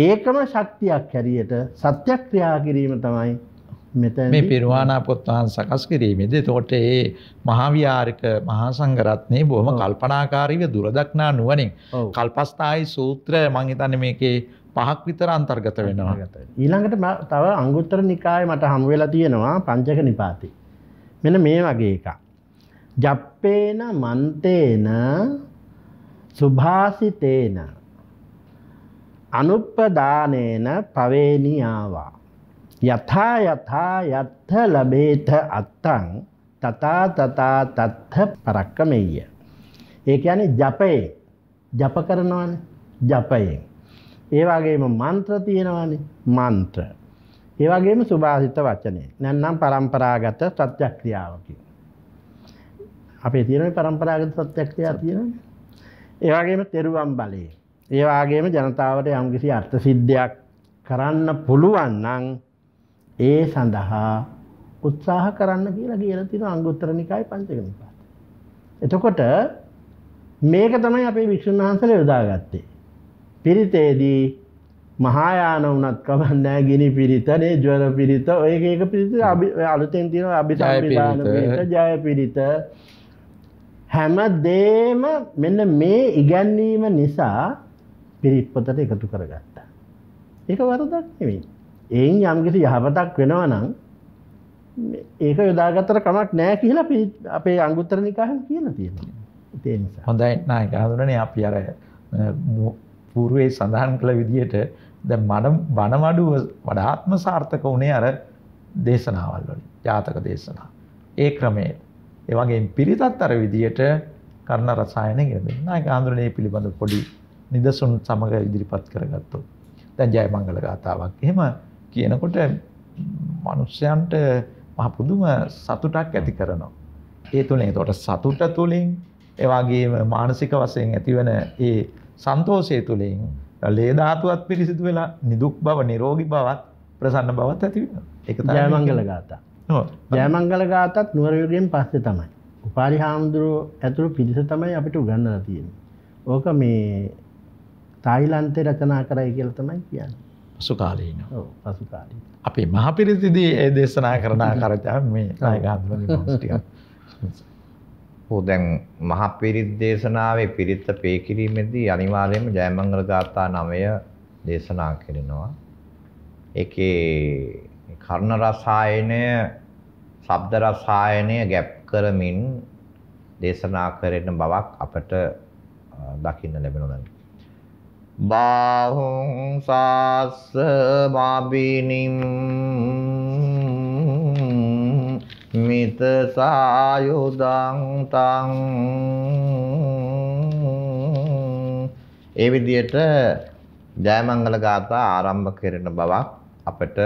ඒකම ශක්තියක් හැරියට සත්‍යයක් ක්‍රියා කිරීම තමයි මෙතැ මේ පිරිවානාපොත් වහන් සකස් කිරීමේද තෝට ඒ මහාවිාරික මහාසංගරත්නය බොහම කල්පනාකාරීව දුරදක්නා නුවනින් කල්පස්ථායි සූත්‍ර මංහිතන මේකේ පහක් විතර අන්තර්ගත වෙනවා ඊළඟට තව අංගුත්තර නිකාය මට හමුවෙලා තියෙනවා පංචක නිපාති මෙන මේ වගේ එක ජප්පේන මන්තේන සුභාසිතේන අනුප්පදානේන පවේනියාවා. යථා යථා යත්ථ ලබේත අත්තං තථා තථා තත්ථ පරක්කමෙය්‍ය. ඒ කියන්නේ ජපයේ ජප කරනවානේ ජපයෙන්. ඒ වගේම මන්ත්‍ර තියෙනවානේ මන්ත්‍ර. ඒ වගේම සුභාසිත වචනේ. නැත්නම් પરම්පරාගත සත්‍යක්‍රියාවකින්. අපේ තියෙන මේ પરම්පරාගත සත්‍යක්‍රියා තියෙනවානේ. ඒ වගේම තෙරුවන් බලයේ ඒ වගේම ජනතාවට යම්කිසි අර්ථ සිද්ධියක් කරන්න පුළුවන් නම් ඒ සඳහා උත්සාහ කරන්න කියලා කියලා තියෙනවා අංගුත්තර නිකාය පංචක නිපාත. එතකොට මේක තමයි අපේ වික්ෂුන් වහන්සේලා යොදාගත්තේ. පිරිතේදී මහායාන වුණත් කමක් නැහැ ගිනි පිරිත නේ ජවර පිරිත ඔය එක එක පිරිත අලුතෙන් තියෙනවා අභිසම්පදාන පිරිත ජය පිරිත හැම දෙම මෙන්න මේ ඉගැන්වීම නිසා පිරිප්පතට එකතු කරගත්තා. ඒක වරදක් නෙවෙයි. එයින් යම්කිසි යහපතක් වෙනවා නම් ඒක යොදාගත්තර කමක් නෑ කියලා අපේ අංගුත්තර නිකාහන් කියලා තියෙනවා. ඒ නිසා හොඳයි නායක හඳුනනේ අපි අර පූර්වයේ සඳහන් කළ විදිහට දැන් මඩ වනමඩුව වඩාත්ම සාර්ථක වුණේ අර දේශනාවල් වලින් ජාතක දේශනා. ඒ ක්‍රමයේ ඒ වගේම පිරිතත් අර විදිහට කර්ණ රසායන ඉගෙන ගන්න. නායක හඳුනනේ පිළිබඳ පොඩි නිදසුන් සමග ඉදිරිපත් කරගත්තොත්. දැන් ජයමංගල ගාතාවක් එහෙම කියනකොට මිනිස්යන්ට මහ පුදුම සතුටක් ඇති කරනවා. ඒ තුලින් ඒතකොට සතුට තුලින් ඒ වගේම මානසික වශයෙන් ඇතිවන ඒ සන්තෝෂය තුලින් ලේ ධාතුවත් පිරිසිදු වෙලා නිදුක් බව නිරෝගී බවත් ප්‍රසන්න බවත් ඇති වෙනවා. ඒක තමයි ජයමංගල ගාථා. ඔව්. ජයමංගල ගාථාත් නුවර යුගයෙන් පස්සේ තමයි. උපාලි හාමුදුරුවෝ ඇතුළු පිරිස තමයි අපිට උගන්වලා තියෙන්නේ. ඕක මේ තායිලන්තේ රචනා කරයි කියල තමයි කියන්න. පසුකාලීන පසුකාලී. අපි මහපිරිතිදී ඒ දේශනා කරන කරතා මේ නායගාන්ටිය. දැන් මහපිරිත් දේශනාවේ පිරිත්ත පේ කිරීමේදී අනිවාර්යයෙන්ම ජයමංගල ගාථා 9 දේශනා කරනවා. ඒකේ කර්ණ රසායනය, ශබ්ද රසායනය ගැප් කරමින් දේශනා කරන බවක් අපට දකින්න ලැබෙනවා. බාහුං සස්ස බබිනිම් මිත සායුදං තං ඒ විදිහට ජයමංගල ගාථා ආරම්භ කරන බවක් අපට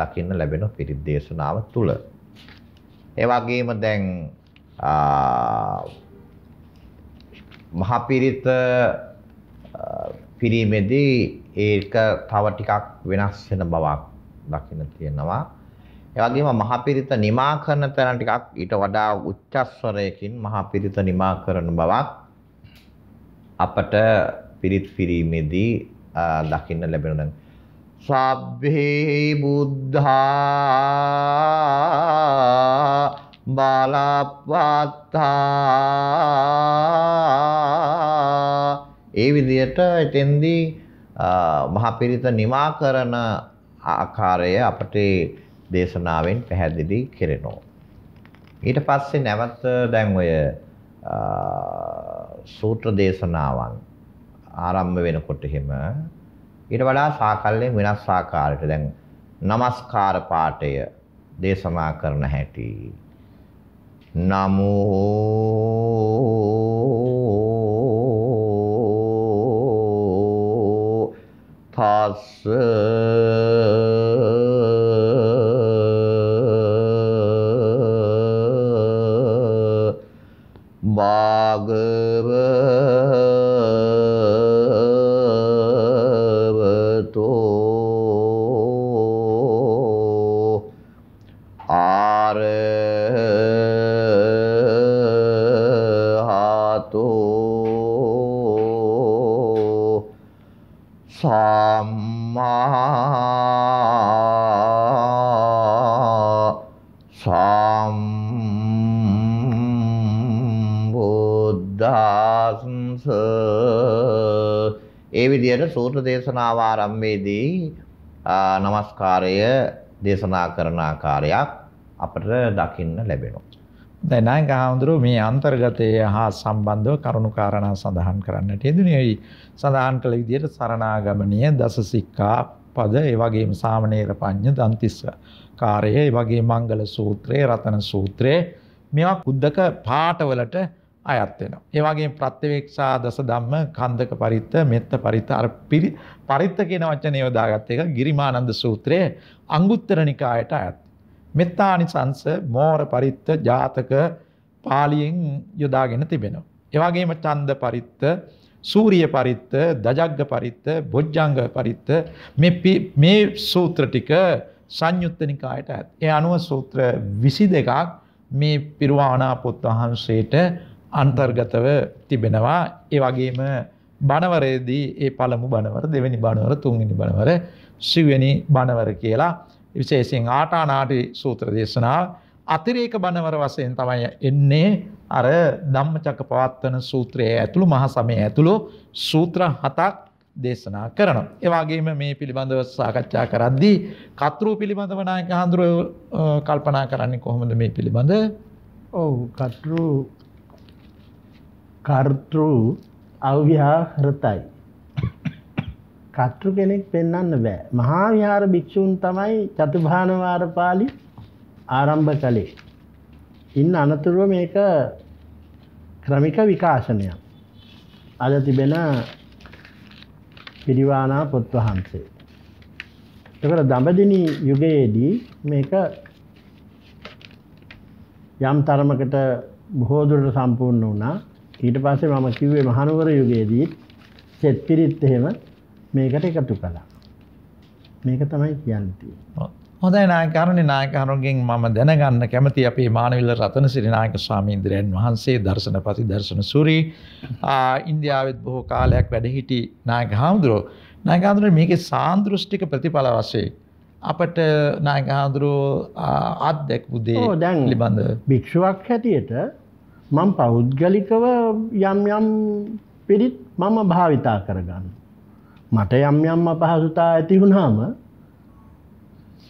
දකින්න ලැබෙන පිරිත් දේශනාව තුළ ඒ වගේම දැන් මහපිරිත පිරීමේදී ඒක තව ටිකක් වෙනස් වෙන බවක් දකින්න තියෙනවා. ඒ වගේම මහපිරිත නිමා කරන තැන ටිකක් ඊට වඩා උච්චස්වරයකින් මහපිරිත නිමා කරන බවක් අපට පිරිත් පිරීමේදී දකින්න ලැබෙනවා. සබ්බේ බුද්ධා බාලපත්තා ඒ විදියට එතෙන්දී මහපිරිත නිමා කරන ආකාරය අපට දේශනාවෙන් පැහැදිලි කෙරෙනවා. ඊට පස්සේ නැවත දැන් ඔය සූත්‍ර දේශනාවන් ආරම්භ වෙනකොට එහෙම ඊට වඩා සාකල්යෙන් වෙනස් ආකාරයට දැන් নমස්කාර පාඨය දේශනා කරන හැටි නමෝ s සූත්‍රයට සූත්‍ර දේශනාව ආරම්භයේදී নমස්කාරය දේශනා කරන ආකාරයක් අපට දකින්න ලැබෙනවා. දැන් නායක හඳුරු මේ අන්තර්ගතය හා සම්බන්ධව කරුණු කාරණා සඳහන් කරන්නට යෙදුනේ. සඳහන් කළ විදිහට සරණාගමනීය දසසික්කා පද ඒ වගේම සාමණේර පඤ්ඤ දන්තිස්ස කාර්යය ඒ වගේ මංගල සූත්‍රය රතන සූත්‍රය මේවා කුද්දක පාඨවලට අයත් වෙනවා. ඒ වගේම ප්‍රත්‍යවේක්ෂා දස ධම්ම කන්දක පරිත්ත මෙත්ත පරිත්ත අර පරිත්ත කියන වචනේ යොදාගත්ත එක ගිරිමානන්ද සූත්‍රයේ අංගුත්තර නිකායට අයත්. මෙත්තානිසංස මෝර පරිත්ත ජාතක පාලියෙන් යොදාගෙන තිබෙනවා. ඒ වගේම ඡන්ද පරිත්ත සූරිය පරිත්ත දජග්ග පරිත්ත බොජ්ජංග පරිත්ත මේ මේ සූත්‍ර ටික සංයුත්ත නිකායට ඇත. ඒ අනුව සූත්‍ර 22ක් මේ පිරුවානා පොත් වහන්සේට අන්තර්ගතව තිබෙනවා ඒ වගේම බණවරයේදී ඒ පළමු බණවර දෙවැනි බණවර තුන්වෙනි බණවර සිවැනි බණවර කියලා විශේෂයෙන් ආටානාටි සූත්‍ර දේශනාව අතිරේක බණවර වශයෙන් තමයි එන්නේ අර ධම්මචක්ක පවත්තන සූත්‍රයේ ඇතුළු මහා සමයේ ඇතුළු සූත්‍ර හතක් දේශනා කරනවා. ඒ වගේම මේ පිළිබඳව සාකච්ඡා කරද්දී කතෘ පිළිබඳව නායක හඳුරෝ කල්පනා කරන්නේ කොහොමද මේ පිළිබඳ? ඔව් කතෘ කර්තෘ අව්‍යාහෘතයි. කර්තෘ කෙනෙක් පෙන්වන්න බෑ. මහා විහාර භික්ෂූන් තමයි චතුභාන වාරපාලි ආරම්භ කළේ. ඉන්න අනතුරුව මේක ක්‍රමික විකාශනයක්. අද තිබෙන පිරිවානා පොත් වහන්සේ. එතකොට දඹදිනි යුගයේදී මේක යම් තරමකට බොහෝ දුරට සම්පූර්ණ වුණා. ඊට පස්සේ මම කිව්වේ මහනුවර යුගයේදී සෙත් පිරිත් එහෙම මේකට එකතු කළා. මේක තමයි කියන්නේ. හොඳයි නායකහරුනි නායකහරුන්ගෙන් මම දැනගන්න කැමති අපේ මානවිල රතනසිරි නායක ස්වාමීන්ද්‍රයන් වහන්සේ දර්ශනපති දර්ශන සූරි ඉන්දියාවෙත් බොහෝ කාලයක් වැඩ සිටි නායක හාමුදුරුවෝ නායක හාමුදුරුවෝ මේකේ සාන්දෘෂ්ටික ප්‍රතිඵල වශයෙන් අපට නායක හාමුදුරුවෝ අත්දැකපු දේ පිළිබඳ භික්ෂුවක් හැටියට මම පෞද්ගලිකව යම් යම් පිරිත් මම භාවිතා කරගන්න. මට යම් යම් අපහසුතා ඇති වුණාම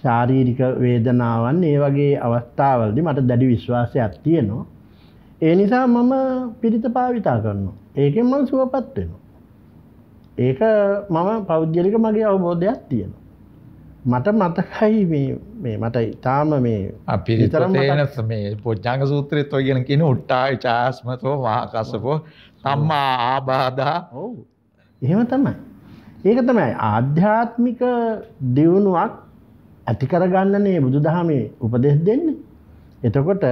ශාරීරික වේදනාවන් ඒ වගේ අවස්ථාවලදී මට දැඩි විශ්වාසයක් තියෙනවා. ඒ නිසා මම පිරිත භාවිතා කරනවා. ඒකෙන් මම සුවපත් වෙනවා. ඒක මම පෞද්ගලික මගේ අවබෝධයක් තියෙනවා. මට මතකයි මේ මට ඉතාම මේ අපිරිතරමන මේ පොච්චාංග සූත්‍රයත් ඔය ගෙන කියන උට්ටා චාස්මතෝ වාකසපෝ සම්මා ආබාධා ඔව් එහෙම තමයි ඒක තමයි ආධ්‍යාත්මික දියුණුවක් ඇති කරගන්නනේ බුදුදහමේ උපදෙස් දෙන්නේ එතකොට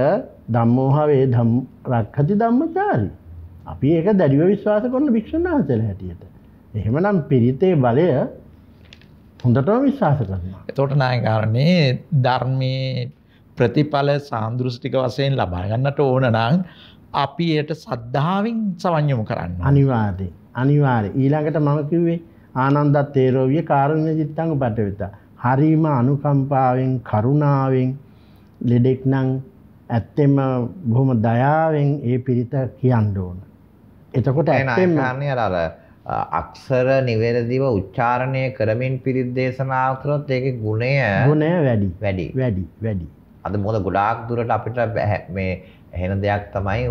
ධම්මෝහවේ ධම් රක්ඛති ධම්මචාරි අපි ඒක දැඩිව විශ්වාස කරන භික්ෂුන් වහන්සේලා හැටියට එහෙමනම් පිරිතේ බලය හොඳටම විශ්වාස කරනවා. එතකොට නාය කාරණේ ධර්මයේ ප්‍රතිඵල සාන්දෘෂ්ටික වශයෙන් ලබා ගන්නට ඕන නම් අපි ඒට සද්ධාවෙන් සවන්යමු කරන්න. අනිවාර්යෙන්. අනිවාර්යෙන්. ඊළඟට මම කිව්වේ ආනන්ද තේරෝවිය කාරුණ්‍ය චිත්තංග පටවිත. හරීම අනුකම්පාවෙන් කරුණාවෙන් ලෙඩෙක් නම් ඇත්තෙම බොහොම දයාවෙන් ඒ පිරිත කියන්න ඕන. එතකොට ඇත්තෙම කාරණේ අර අක්ෂර නිවැරදිව උච්චාරණය කරමින් පිරිත් දේශනාව කරොත් ඒකේ ගුණය ගුණය වැඩි වැඩි වැඩි වැඩි අද මොකද ගොඩාක් දුරට අපිට මේ එහෙන දෙයක් තමයි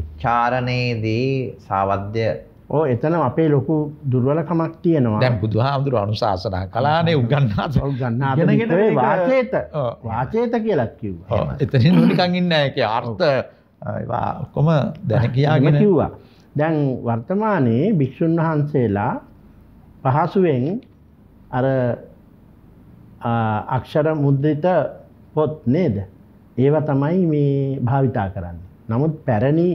උච්චාරණයේදී සාවද්‍ය ඕ එතන අපේ ලොකු දුර්වලකමක් තියෙනවා දැන් බුදුහාමුදුර අනුශාසනා කළානේ උගන්නා උගන්නා ඒ වාචේත වාචේත කියලා කිව්වා එතනින් නිකන් ඉන්නේ නැහැ ඒකේ අර්ථ ඒවා ඔක්කොම දැන කියාගෙන කිව්වා දැන් වර්තමානයේ භික්ෂුන් වහන්සේලා පහසුවෙන් අර අක්ෂර මුද්‍රිත පොත් නේද? ඒව තමයි මේ භාවිතා කරන්නේ. නමුත් පැරණි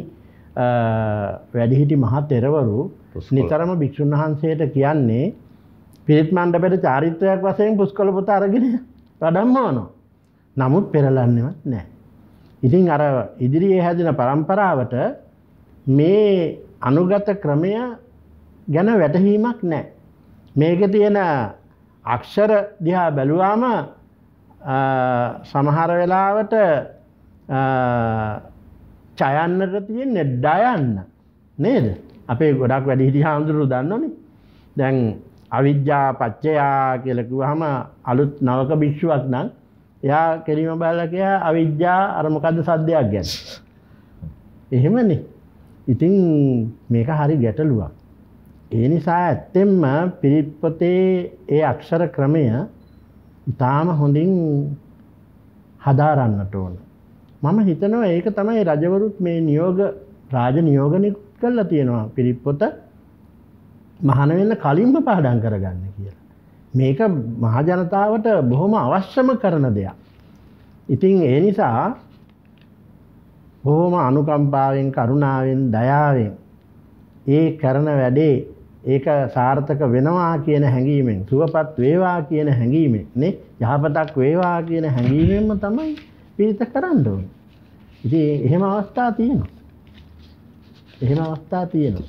වැඩිහිටි මහා තෙරවරු නිතරම භික්ෂුන් වහන්සේට කියන්නේ පිරිත් මණ්ඩපයට චාරිත්‍රයක් වශයෙන් පුස්කොළ පොත අරගෙන වඩම්මවනවා. නමුත් පෙරලන්නේවත් නැහැ. ඉතින් අර ඉදිරියේ හැදෙන પરම්පරාවට මේ අනුගත ක්‍රමය ගැන වැටහීමක් නෑ. මේක තියෙන අක්ෂර දිහා බැලුවාම සමහර වෙලාවට චයන්නට තියෙන් නෙඩ්ඩායන්න නේද අපේ ගොඩක් වැඩිහිටි හාමුදුරු දන්නන දැන් අවිද්‍යා පච්චයා කියලකු හම අලුත් නවක භික්ෂුවක් නම් එයා කෙරීම බැලකයා අවිද්‍යා අරමකද සද්ධයක් ගැන. එහෙමනේ ඉතිං මේක හරි ගැටලුවක්. ඒ නිසා ඇත්තෙම්ම පිරිප්පතේ ඒ අක්ෂර ක්‍රමය ඉතාම හොඳින් හදාරන්නට ඕන. මම හිතනවා ඒක තමයි රජවරුත් මේ නියෝග රාජ නියෝගනි කල්ලා තියෙනවා පිරිප්පොත මහනවෙන්න කලින්ම පාඩන් කරගන්න කියලා. මේක මහජනතාවට බොහොම අවශ්‍යම කරන දෙයක්. ඉතින් ඒ නිසා බොහොම අනුකම්පාවෙන් කරුණාවෙන් දයාවෙන් ඒ කරන වැඩේ ඒක සාර්ථක වෙනවා කියන හැඟීමෙන් සුවපත් වේවා කියන හැඟීමෙන් නේ යහපතක් වේවා කියන හැඟීමෙන්ම තමයි පිරිත කරන්න ඕනේ. ඉතින් එහෙම අවස්ථා තියෙනවා. එහෙම අවස්ථා තියෙනවා.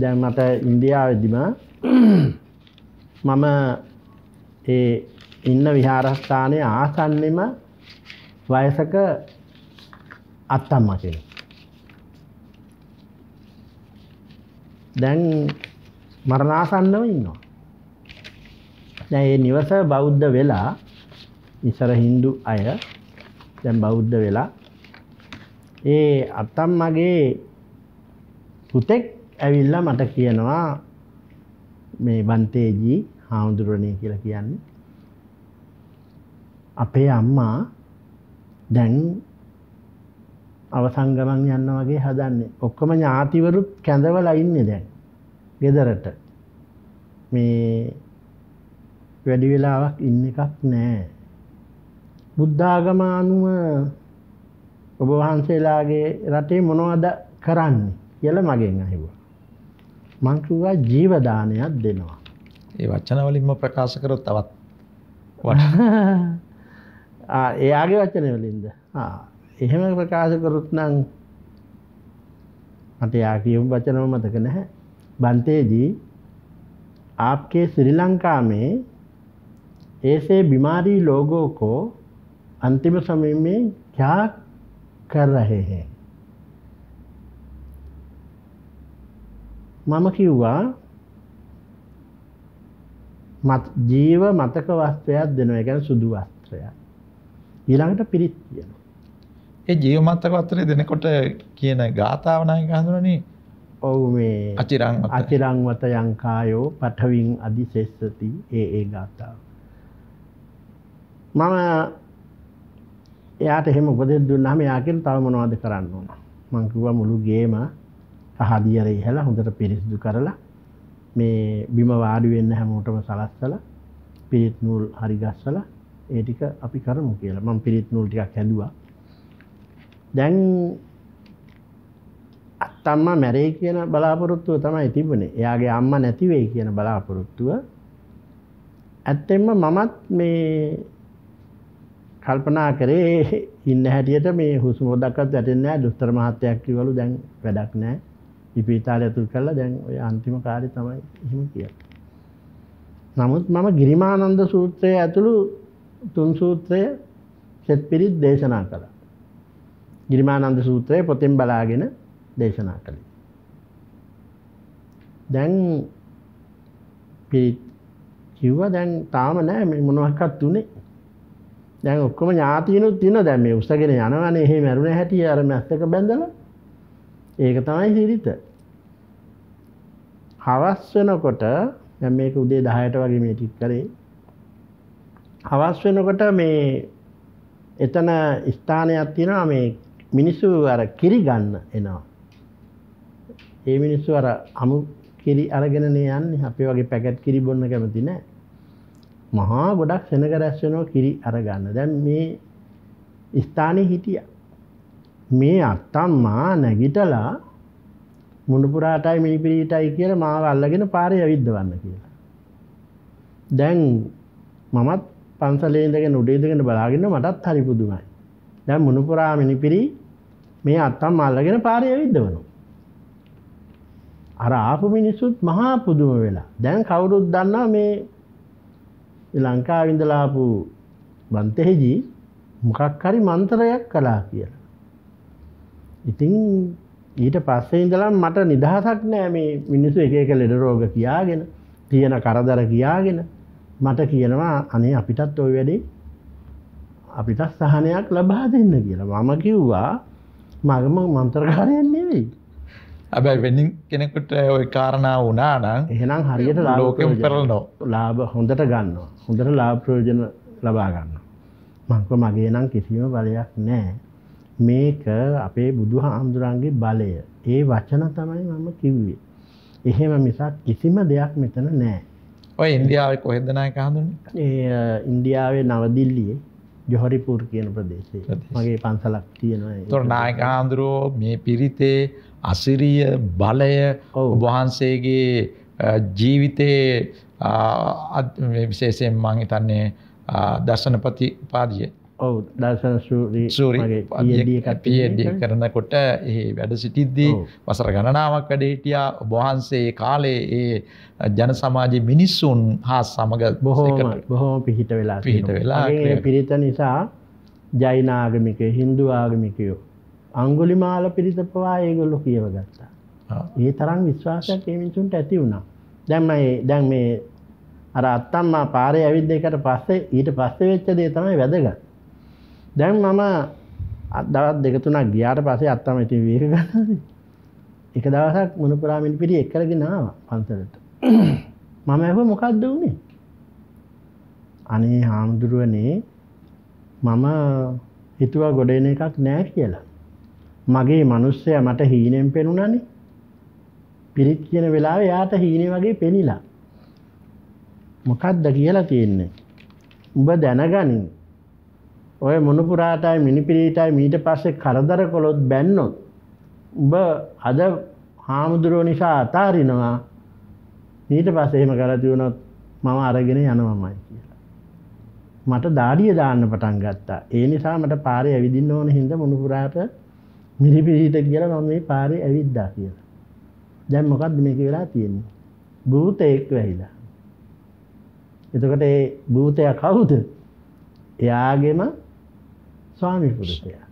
දැන් මට ඉන්දියාවේදීම මම ඒ ඉන්න විහාරස්ථානයේ ආසන්නෙම වයසක අත්තම්මා කියලා. දැන් මරණාසන්නව ඉන්නවා. දැන් මේ නිවස බෞද්ධ වෙලා ඉස්සර Hindu අය දැන් බෞද්ධ වෙලා ඒ අත්තම්මගේ පුතෙක් ඇවිල්ලා මට කියනවා මේ බන්තේජී හාමුදුරනේ කියලා කියන්නේ අපේ අම්මා දැන් අවසන් ගමන් යන්න වගේ හදන්නේ. ඔක්කොම ඥාතිවරුත් කැඳවලා ඉන්නේ දැන්. ගෙදරට. මේ වැඩි වෙලාවක් ඉන්න එකක් නෑ. බුද්ධාගම අනුව ඔබ වහන්සේලාගේ රටේ මොනවද කරන්නේ කියලා මගෙන් අහුවා. මං කිව්වා ජීවදානයක් දෙනවා. ඒ වචන වලින්ම ප්‍රකාශ කරොත් තවත් වඩා ආ එයාගේ වචන වලින්ද? ආ එහෙම ප්‍රකාශ කරුත් නම් මට යා කියපු වචනම මතක නැහැ. බන්තේජී आपके श्रीलंका में ऐसे बीमारी लोगों को अंतिम समय में क्या कर रहे हैं මම කිව්වා මත් ජීව මතක වස්ත්‍රයක් දෙනවා ඒ කියන්නේ සුදු වස්ත්‍රයක් ඊළඟට පිරිත් කියනවා ඒ ජීවමත්තක වත්තරේ දෙනකොට කියන ගාථාවනාය හඳුරනේ ඔවු මේ අචිරං අචිරංවත යංකායෝ පටවින් අධිශෙස්සති ඒ ඒ ගාථාව. මම එයාට එහෙම ගොදෙ දුන්නහම යාකින් තව මොනවද කරන්න ඕන. මං කිව්වා මුළු ගේම හදියර ඉහලා හොඳට පිරිසිදු කරලා මේ බිම වාඩි වෙන්න හැමෝටම සලස්සලා පිරිත් නූල් හරි ගස්සලා ඒ ටික අපි කරමු කියලා. මම පිරිත් නූල් ටිකක් හැදුවා. දැන් අත්තම්මා මැරේ කියන බලාපොරොත්තුව තමයි තිබුණේ. එයාගේ අම්මා නැති වෙයි කියන බලාපොරොත්තුව. ඇත්තෙන්ම මමත් මේ කල්පනා කරේ ඉන්න හැටියට මේ හුස්ම හොදක්වත් වැටෙන්නේ නැහැ. දොස්තර මහත්තයා කිව්වලු දැන් වැඩක් නැහැ. ඉපිතාලේ ඇතුල් කරලා දැන් ওই අන්තිම කාර්යය තමයි එහෙම කියලා. නමුත් මම ගිරිමානන්ද සූත්‍රය ඇතුළු තුන් සූත්‍රය සෙත් පිරිත් දේශනා කළා. ගිරිමානන්ද සූත්‍රය පොතෙන් බලාගෙන දේශනා කළේ. දැන් පිරිත් කිව්ව දැන් තාම නෑ මොනවක්කත් තුනේ දැන් ඔක්කොම ඥාතියනුත් තියෙන දැන් මේ උස්සගෙන යනවනේ එහෙ මැරුණ හැටි අර මැස්සක බැඳලා ඒක තමයි සිරිත හවස් වෙනකොට දැන් මේක උදේ 10ට වගේ මේ ටික කරේ හවස් වෙනකොට මේ එතන ස්ථානයක් තියෙනවා මේ මිනිස්සු අර කිරි ගන්න එනවා. ඒ මිනිස්සු අර අමු කිරි අරගෙනනේ යන්නේ අපි වගේ පැකට් කිරි බොන්න කැමති නෑ. මහා ගොඩක් සෙනග රැස් වෙනවා කිරි අරගන්න. දැන් මේ ස්ථානයේ හිටියා. මේ අත්තම්මා නැගිටලා මුණුපුරාටයි මිනිපිරිටයි කියලා මාව අල්ලගෙන පාරේ යවිද්දවන්න කියලා. දැන් මමත් පන්සලේ ඉඳගෙන උඩ ඉඳගෙන බලාගෙන මටත් හරි පුදුමයි. දැන් මුණුපුරා මිනිපිරි මේ අත්තම් අල්ලගෙන පාරය විද්ධවනවා. අර ආපු මිනිස්සුත් මහා පුදුම වෙලා දැන් කවුරුත් දන්නා මේ ලංකාවිඳලාපු බන්තෙහිජී මොකක් හරි මන්තරයක් කලා කියලා. ඉතින් ඊට පස්සේ ඉඳලම් මට නිදහසක් නෑ මේ මිනිස්සු එක එක ලෙඩ රෝග කියාගෙන තියෙන කරදර කියාගෙන මට කියනවා අනේ අපිටත් ওই වැඩේ අපිට සහනයක් ලබා දෙන්න කියලා. මම කිව්වා මගම මන්තරකාරයෙන් නෙවෙයි ඇබැයි වෙඩින් කෙනෙකුට ඔය කාරණා වනානම් එහෙනම් හරියට ලෝකම් පෙරල්නෝ ලාබ හොඳට ගන්න හොඳට ලාප්‍රයෝජන ලබා ගන්න මංක මගේ නම් කිසිම බලයක් නෑ මේක අපේ බුදු හාමුදුරන්ගේ බලය ඒ වචන තමයි මම කිව්වේ එහෙම මිසක් කිසිම දෙයක් මෙතන නෑ ඔය ඉන්දියාවේ කොහෙදනාය හඳුන් ඒ ඉන්දියාවේ නවදිල්ලියේ ජොහරිපුර් කියන ප්‍රදේශේ මගේ පන්සලක් තියෙනවා තොර නායක ආන්දුරෝ මේ පිරිතේ අසිරිය බලය වහන්සේගේ ජීවිතයේ විශේෂයෙන් මං හිතන්නේ දර්ශනපති පාදිය ඔව දර්ශන සූරි පියඩිය කරනකොට ඒ වැඩ සිටිද්දී වසර ගණනාවක් වැඩ හිටියා ඔබහන්සේ කාලේ ඒ ජන සමාජ මිනිස්සුන් හා සමඟ බොහෝම බොහෝම පිහිට වෙලා පිහිට වෙලා පිරිත නිසා ජෛනාගමික හින්දු ආගමිකයෝ අංගුලි මාල පිරිත පවා ඒගොල්ලො කියව ගත්තා ඒ තරම් විශ්වාසයක් ඒමිසුන්ට ඇති වුණා දැම්ම දැන් මේ අර අත්තම්මා පාරය ඇවිද්දකට පස්සේ ඊට පස්සේ වෙච්ච දේ තමයි වැදගත් දැන් මම අදවත් දෙකතුනා ගියාට පසේ අත්තම ඉති වේක ගන්නද එක දවසක් මුණපුරාමින් පිටි එක්කරගෙනාව පන්සලට මම ඇහ මොකක්ද වුණේ අනේ හාමුදුරුවනේ මම හිතුවා ගොඩන එකක් නෑ කියලා මගේ මනුස්සය මට හීනෙන් පෙනුනනේ පිරිත් කියන වෙලාව යාට හීනේ වගේ පෙනිලා මොකක්ද කියලා තියෙන්නේ උඹ දැනගනින් ඔය මොනපුරාටයි මිනිපිරීටයි මීට පස්සේ කරදර කොළොත් බැන්නොත් උඹ අද හාමුදුරුව නිසා අතාරිනවා මීට පස්සේ එහෙම කරතිවුණොත් මම අරගෙන යනවමයි කියලා. මට දාඩිය දාන්න පටන් ගත්තා. ඒ නිසා මට පාරේ ඇවිදින්න ඕන හින්දා මොනපුරාට මිනිපිරීට කියලා මම මේ පාරේ ඇවිද්දා කියලා. දැන් මොකද්ද මේක වෙලා තියෙන්නේ? භූතයෙක් වෙහිලා. එතකොට ඒ භූතයා කවුද? එයාගෙම ස්වාමි පුරුෂයා.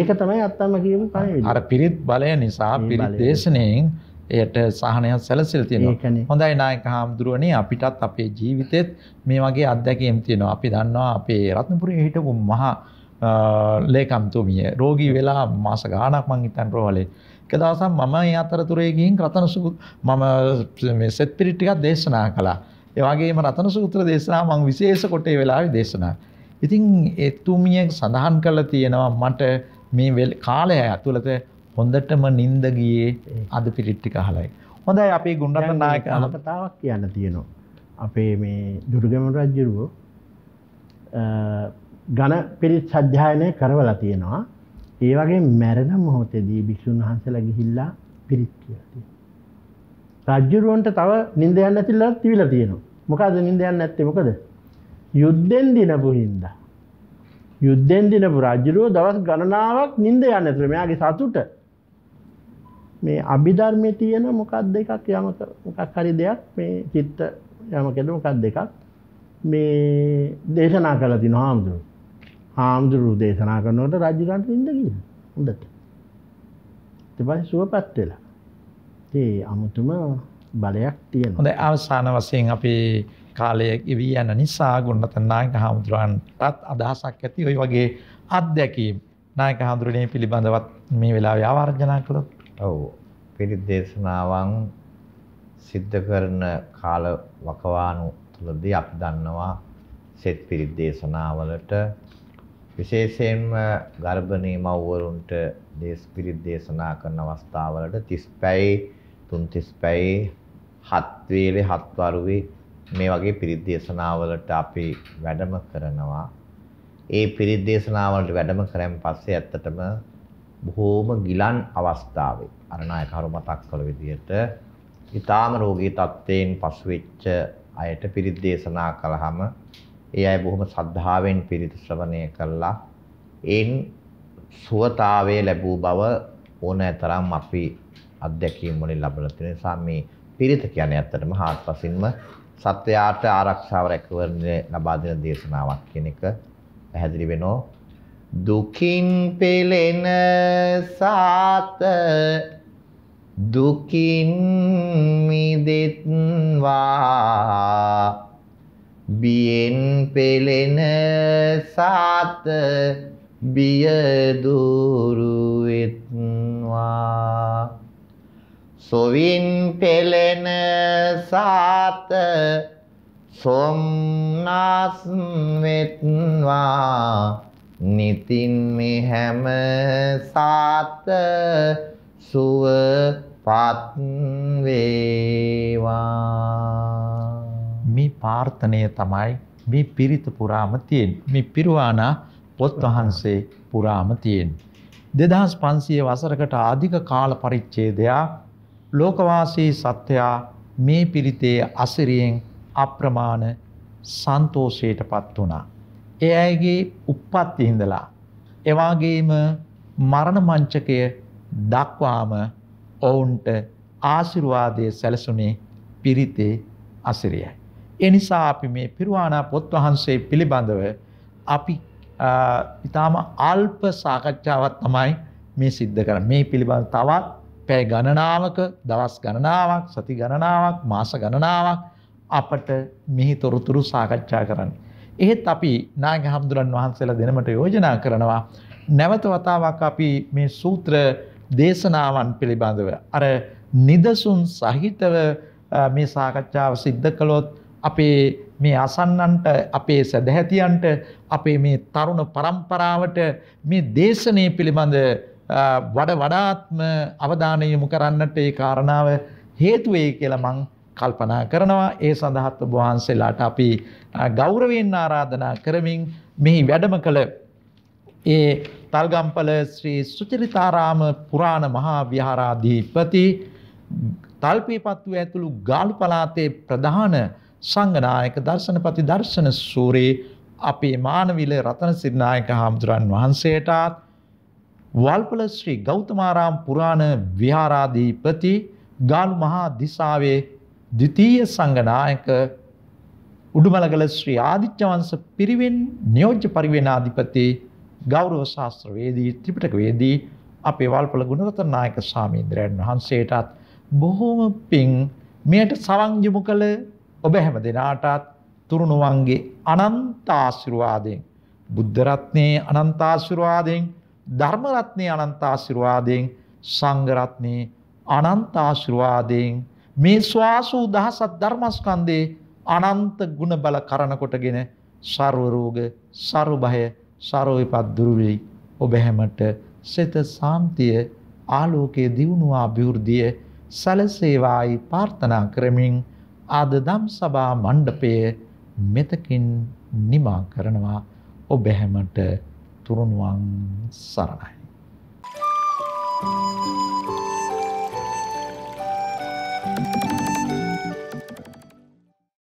ඒක තමයි අත්තම කියමු පණිවිඩය. අර පිරිත් බලය නිසා පිරිත් දේශනෙන් එයට සහනයක් සැලසෙලා තියෙනවා. හොඳයි නායක හාමුදුරුවනේ අපිටත් අපේ ජීවිතෙත් මේ වගේ අත්දැකීම් තියෙනවා. අපි දන්නවා අපේ රත්නපුරේ හිටපු මහා ලේකම්තුමිය රෝගී වෙලා මාස ගාණක් මං හිතන් රෝහලේ. එක දවසක් මම ඒ අතරතුරේ ගිහින් රතන සුපු මම මේ සෙත් පිරිත් ටිකක් දේශනා කළා. ඒ වගේම රතන සූත්‍ර දේශනා මම විශේෂ කොටේ වෙලාවේ දේශනා කළා. ඉතින් එතුමිය සඳහන් කළ තියෙනවා මට මේ කාලය ඇතුළත හොඳටම නින්ද ගියේ අද පිරිට්ටි කහලයි. හොඳයි අපේ ගුණරත නායක අනකතාවක් කියන්න තියෙනවා. අපේ මේ දුර්ගම රජ්ජුරුවෝ ගණ පිරිත් සධ්‍යායනය කරවලා තියෙනවා. ඒ වගේ මැරණ මොහොතේදී භික්ෂූන් වහන්සලා ගිහිල්ලා පිරිත් කියලා තියෙනවා. රජ්ජුරුවන්ට තව නිින්ද යන්න ඇතිලා තිබිලා තියෙනවා. මොකද නිින්ද යන්න නැත්තේ මොකද? යුද්ධෙන් දිනපු හින්ද. යුද්ධෙන් දිනපු රජරුව දවස් ගණනාවක් නින්ද යන්න ත්‍රමයාගේ සතුට මේ අභිධර්මය තියෙන මොකක් දෙකක් යම මොකක් හරි දෙයක් මේ චිත්ත යම කෙද මොකක් දෙකක් මේ දේශනා කළ තින හාමුදුරු හාමුදුරු දේශනා කරනවට රජරන්ට ඉඳගී හොඳට තිබයි සුව පත්වෙලා ඒ අමුතුම බලයක් තියෙන හොඳ අවසාන වසයෙන් අපි කාලය වී යන නිසා ගුන්නත නායක හාමුදුරුවන්ටත් අදහසක් ඇති ඔය වගේ අත්දැකීම් නායක හාමුදුරුවනේ පිළිබඳවත් මේ වෙලා ව්‍යාවර්ජනා කළොත් ඔව් පිරිත් දේශනාවන් සිද්ධ කරන කාල වකවානු තුළදී අපි දන්නවා සෙත් පිරිත් දේශනාවලට විශේෂයෙන්ම ගර්භණී මව්වරුන්ට දේශ පිරිත් දේශනා කරන අවස්ථාවලට 35 335 7 වේලේ 7 වරුවේ මේ වගේ පිරිත් දේශනාවලට අපි වැඩම කරනවා. ඒ පිරිත් දේශනාවලට වැඩම කරන් පස්සේ ඇත්තටම බොහෝම ගිලන් අවස්ථාවේ අරණායකහරු මතක් කළ විදිහට ඊටාම රෝගී තත්ත්වයෙන් පසුවෙච්ච අයට පිරිත් දේශනා කළාම ඒ අය බොහොම ශ්‍රද්ධාවෙන් පිරිත් ශ්‍රවණය කළා. එන් සුවතාවය ලැබූ බව ඕනෑතරම් අපි අත්දැකීම් වලින් ලබලා තියෙන නිසා මේ පිරිත කියන්නේ ඇත්තටම හාත්පසින්ම සත්‍යයට ආරක්ෂාව රැකවරණය ලබා දෙන දේශනාවක් කියන එක පැහැදිලි වෙනෝ දුකින් පෙළෙන සාත දුකින් මිදෙත්වා බියෙන් පෙළෙන සාත බිය දුරු වෙත්වා සොවින් පෙළෙන සාත සොම්නස් වෙත්වා නිතින් මේ හැම සාත සුවපත් වේවා මේ ප්‍රාර්ථනය තමයි මේ පිරිත පුරාම තියෙන්නේ මේ පිරුවානා පොත් වහන්සේ පුරාම තියෙන්නේ 2500 වසරකට අධික කාල පරිච්ඡේදයක් ලෝකවාසී සත්වයා මේ පිරිතේ අසිරියෙන් අප්‍රමාණ සන්තෝෂයටපත් වුණා. ඒ අයගේ උප්පත්ති ඉඳලා එවාගේම මරණ මංචකය දක්වාම ඔවුන්ට ආශිර්වාදයේ සැලසුනේ පිරිතේ අසිරියයි. ඒ නිසා අපි මේ පිරුවානා පොත් වහන්සේ පිළිබඳව අපි ඊටාම අල්ප සාකච්ඡාවක් තමයි මේ සිද්ධ කරන්නේ. මේ පිළිබඳ තවත් පැය ගණනාවක දවස් ගණනාවක් සති ගණනාවක් මාස ගණනාවක් අපට මෙහි තොරතුරු සාකච්ඡා කරන්න. එහෙත් අපි නාග හම්දුරන් වහන්සේලා දෙනමට යෝජනා කරනවා නැවත වතාවක් අපි මේ සූත්‍ර දේශනාවන් පිළිබඳව අර නිදසුන් සහිතව මේ සාකච්ඡාව සිද්ධ කළොත් අපේ මේ අසන්නන්ට අපේ සැදැහැතියන්ට අපේ මේ තරුණ පරම්පරාවට මේ දේශනය පිළිබඳ වඩ වඩාත්ම අවධානය යොමු කරන්නට ඒ කාරණාව හේතු වෙයි කියලා මං කල්පනා කරනවා ඒ සඳහාත් ඔබ වහන්සේලාට අපි ගෞරවයෙන් ආරාධනා කරමින් මෙහි වැඩම කළ ඒ තල්ගම්පල ශ්‍රී සුචරිතාරාම පුරාණ මහා විහාරාධිපති තල්පීපත්තු ඇතුළු ගාලු පලාතේ ප්‍රධාන සංගනායක දර්ශනපති දර්ශන සූරේ අපේ මානවිල රතන සිරනායක හාමුදුරන් වහන්සේටත් වල්පල ශ්‍රී ගෞතමාරාම පුරාණ විහාරාධිපති ගාලු මහා දිසාවේ ද්විතීය සංඝනායක උඩුමලගල ශ්‍රී ආදිත්‍ය වංශ පිරිවෙන් නියෝජ්‍ය පරිවෙනාධිපති ගෞරව ශාස්ත්‍රවේදී ත්‍රිපිටක වේදී අපේ වල්පල ගුණරතන නායක ස්වාමීන්ද්‍රයන් වහන්සේටත් බොහෝම පිං මෙයට සවන් යොමු කළ ඔබ හැම දෙනාටත් තුරුණුවන්ගේ අනන්ත ආශිර්වාදයෙන් බුද්ධ රත්නයේ අනන්ත ආශිර්වාදයෙන් ධර්ම රත්නේ අනන්ත ආශිර්වාදයෙන් සංඝ රත්නේ අනන්ත ආශිර්වාදයෙන් මේ ස්වාසු දහසක් ධර්මස්කන්ධේ අනන්ත ගුණ බල කරන කොටගෙන ਸਰව රෝග ਸਰව භය ਸਰව විපත් දුරු වෙයි ඔබ හැමට සිත සාන්තිය ආලෝකයේ දියුණුව අභිවෘද්ධිය සලසේවායි ප්‍රාර්ථනා කරමින් ආද දම් සභා මණ්ඩපයේ මෙතකින් නිමා කරනවා ඔබ හැමට turun wang sarai.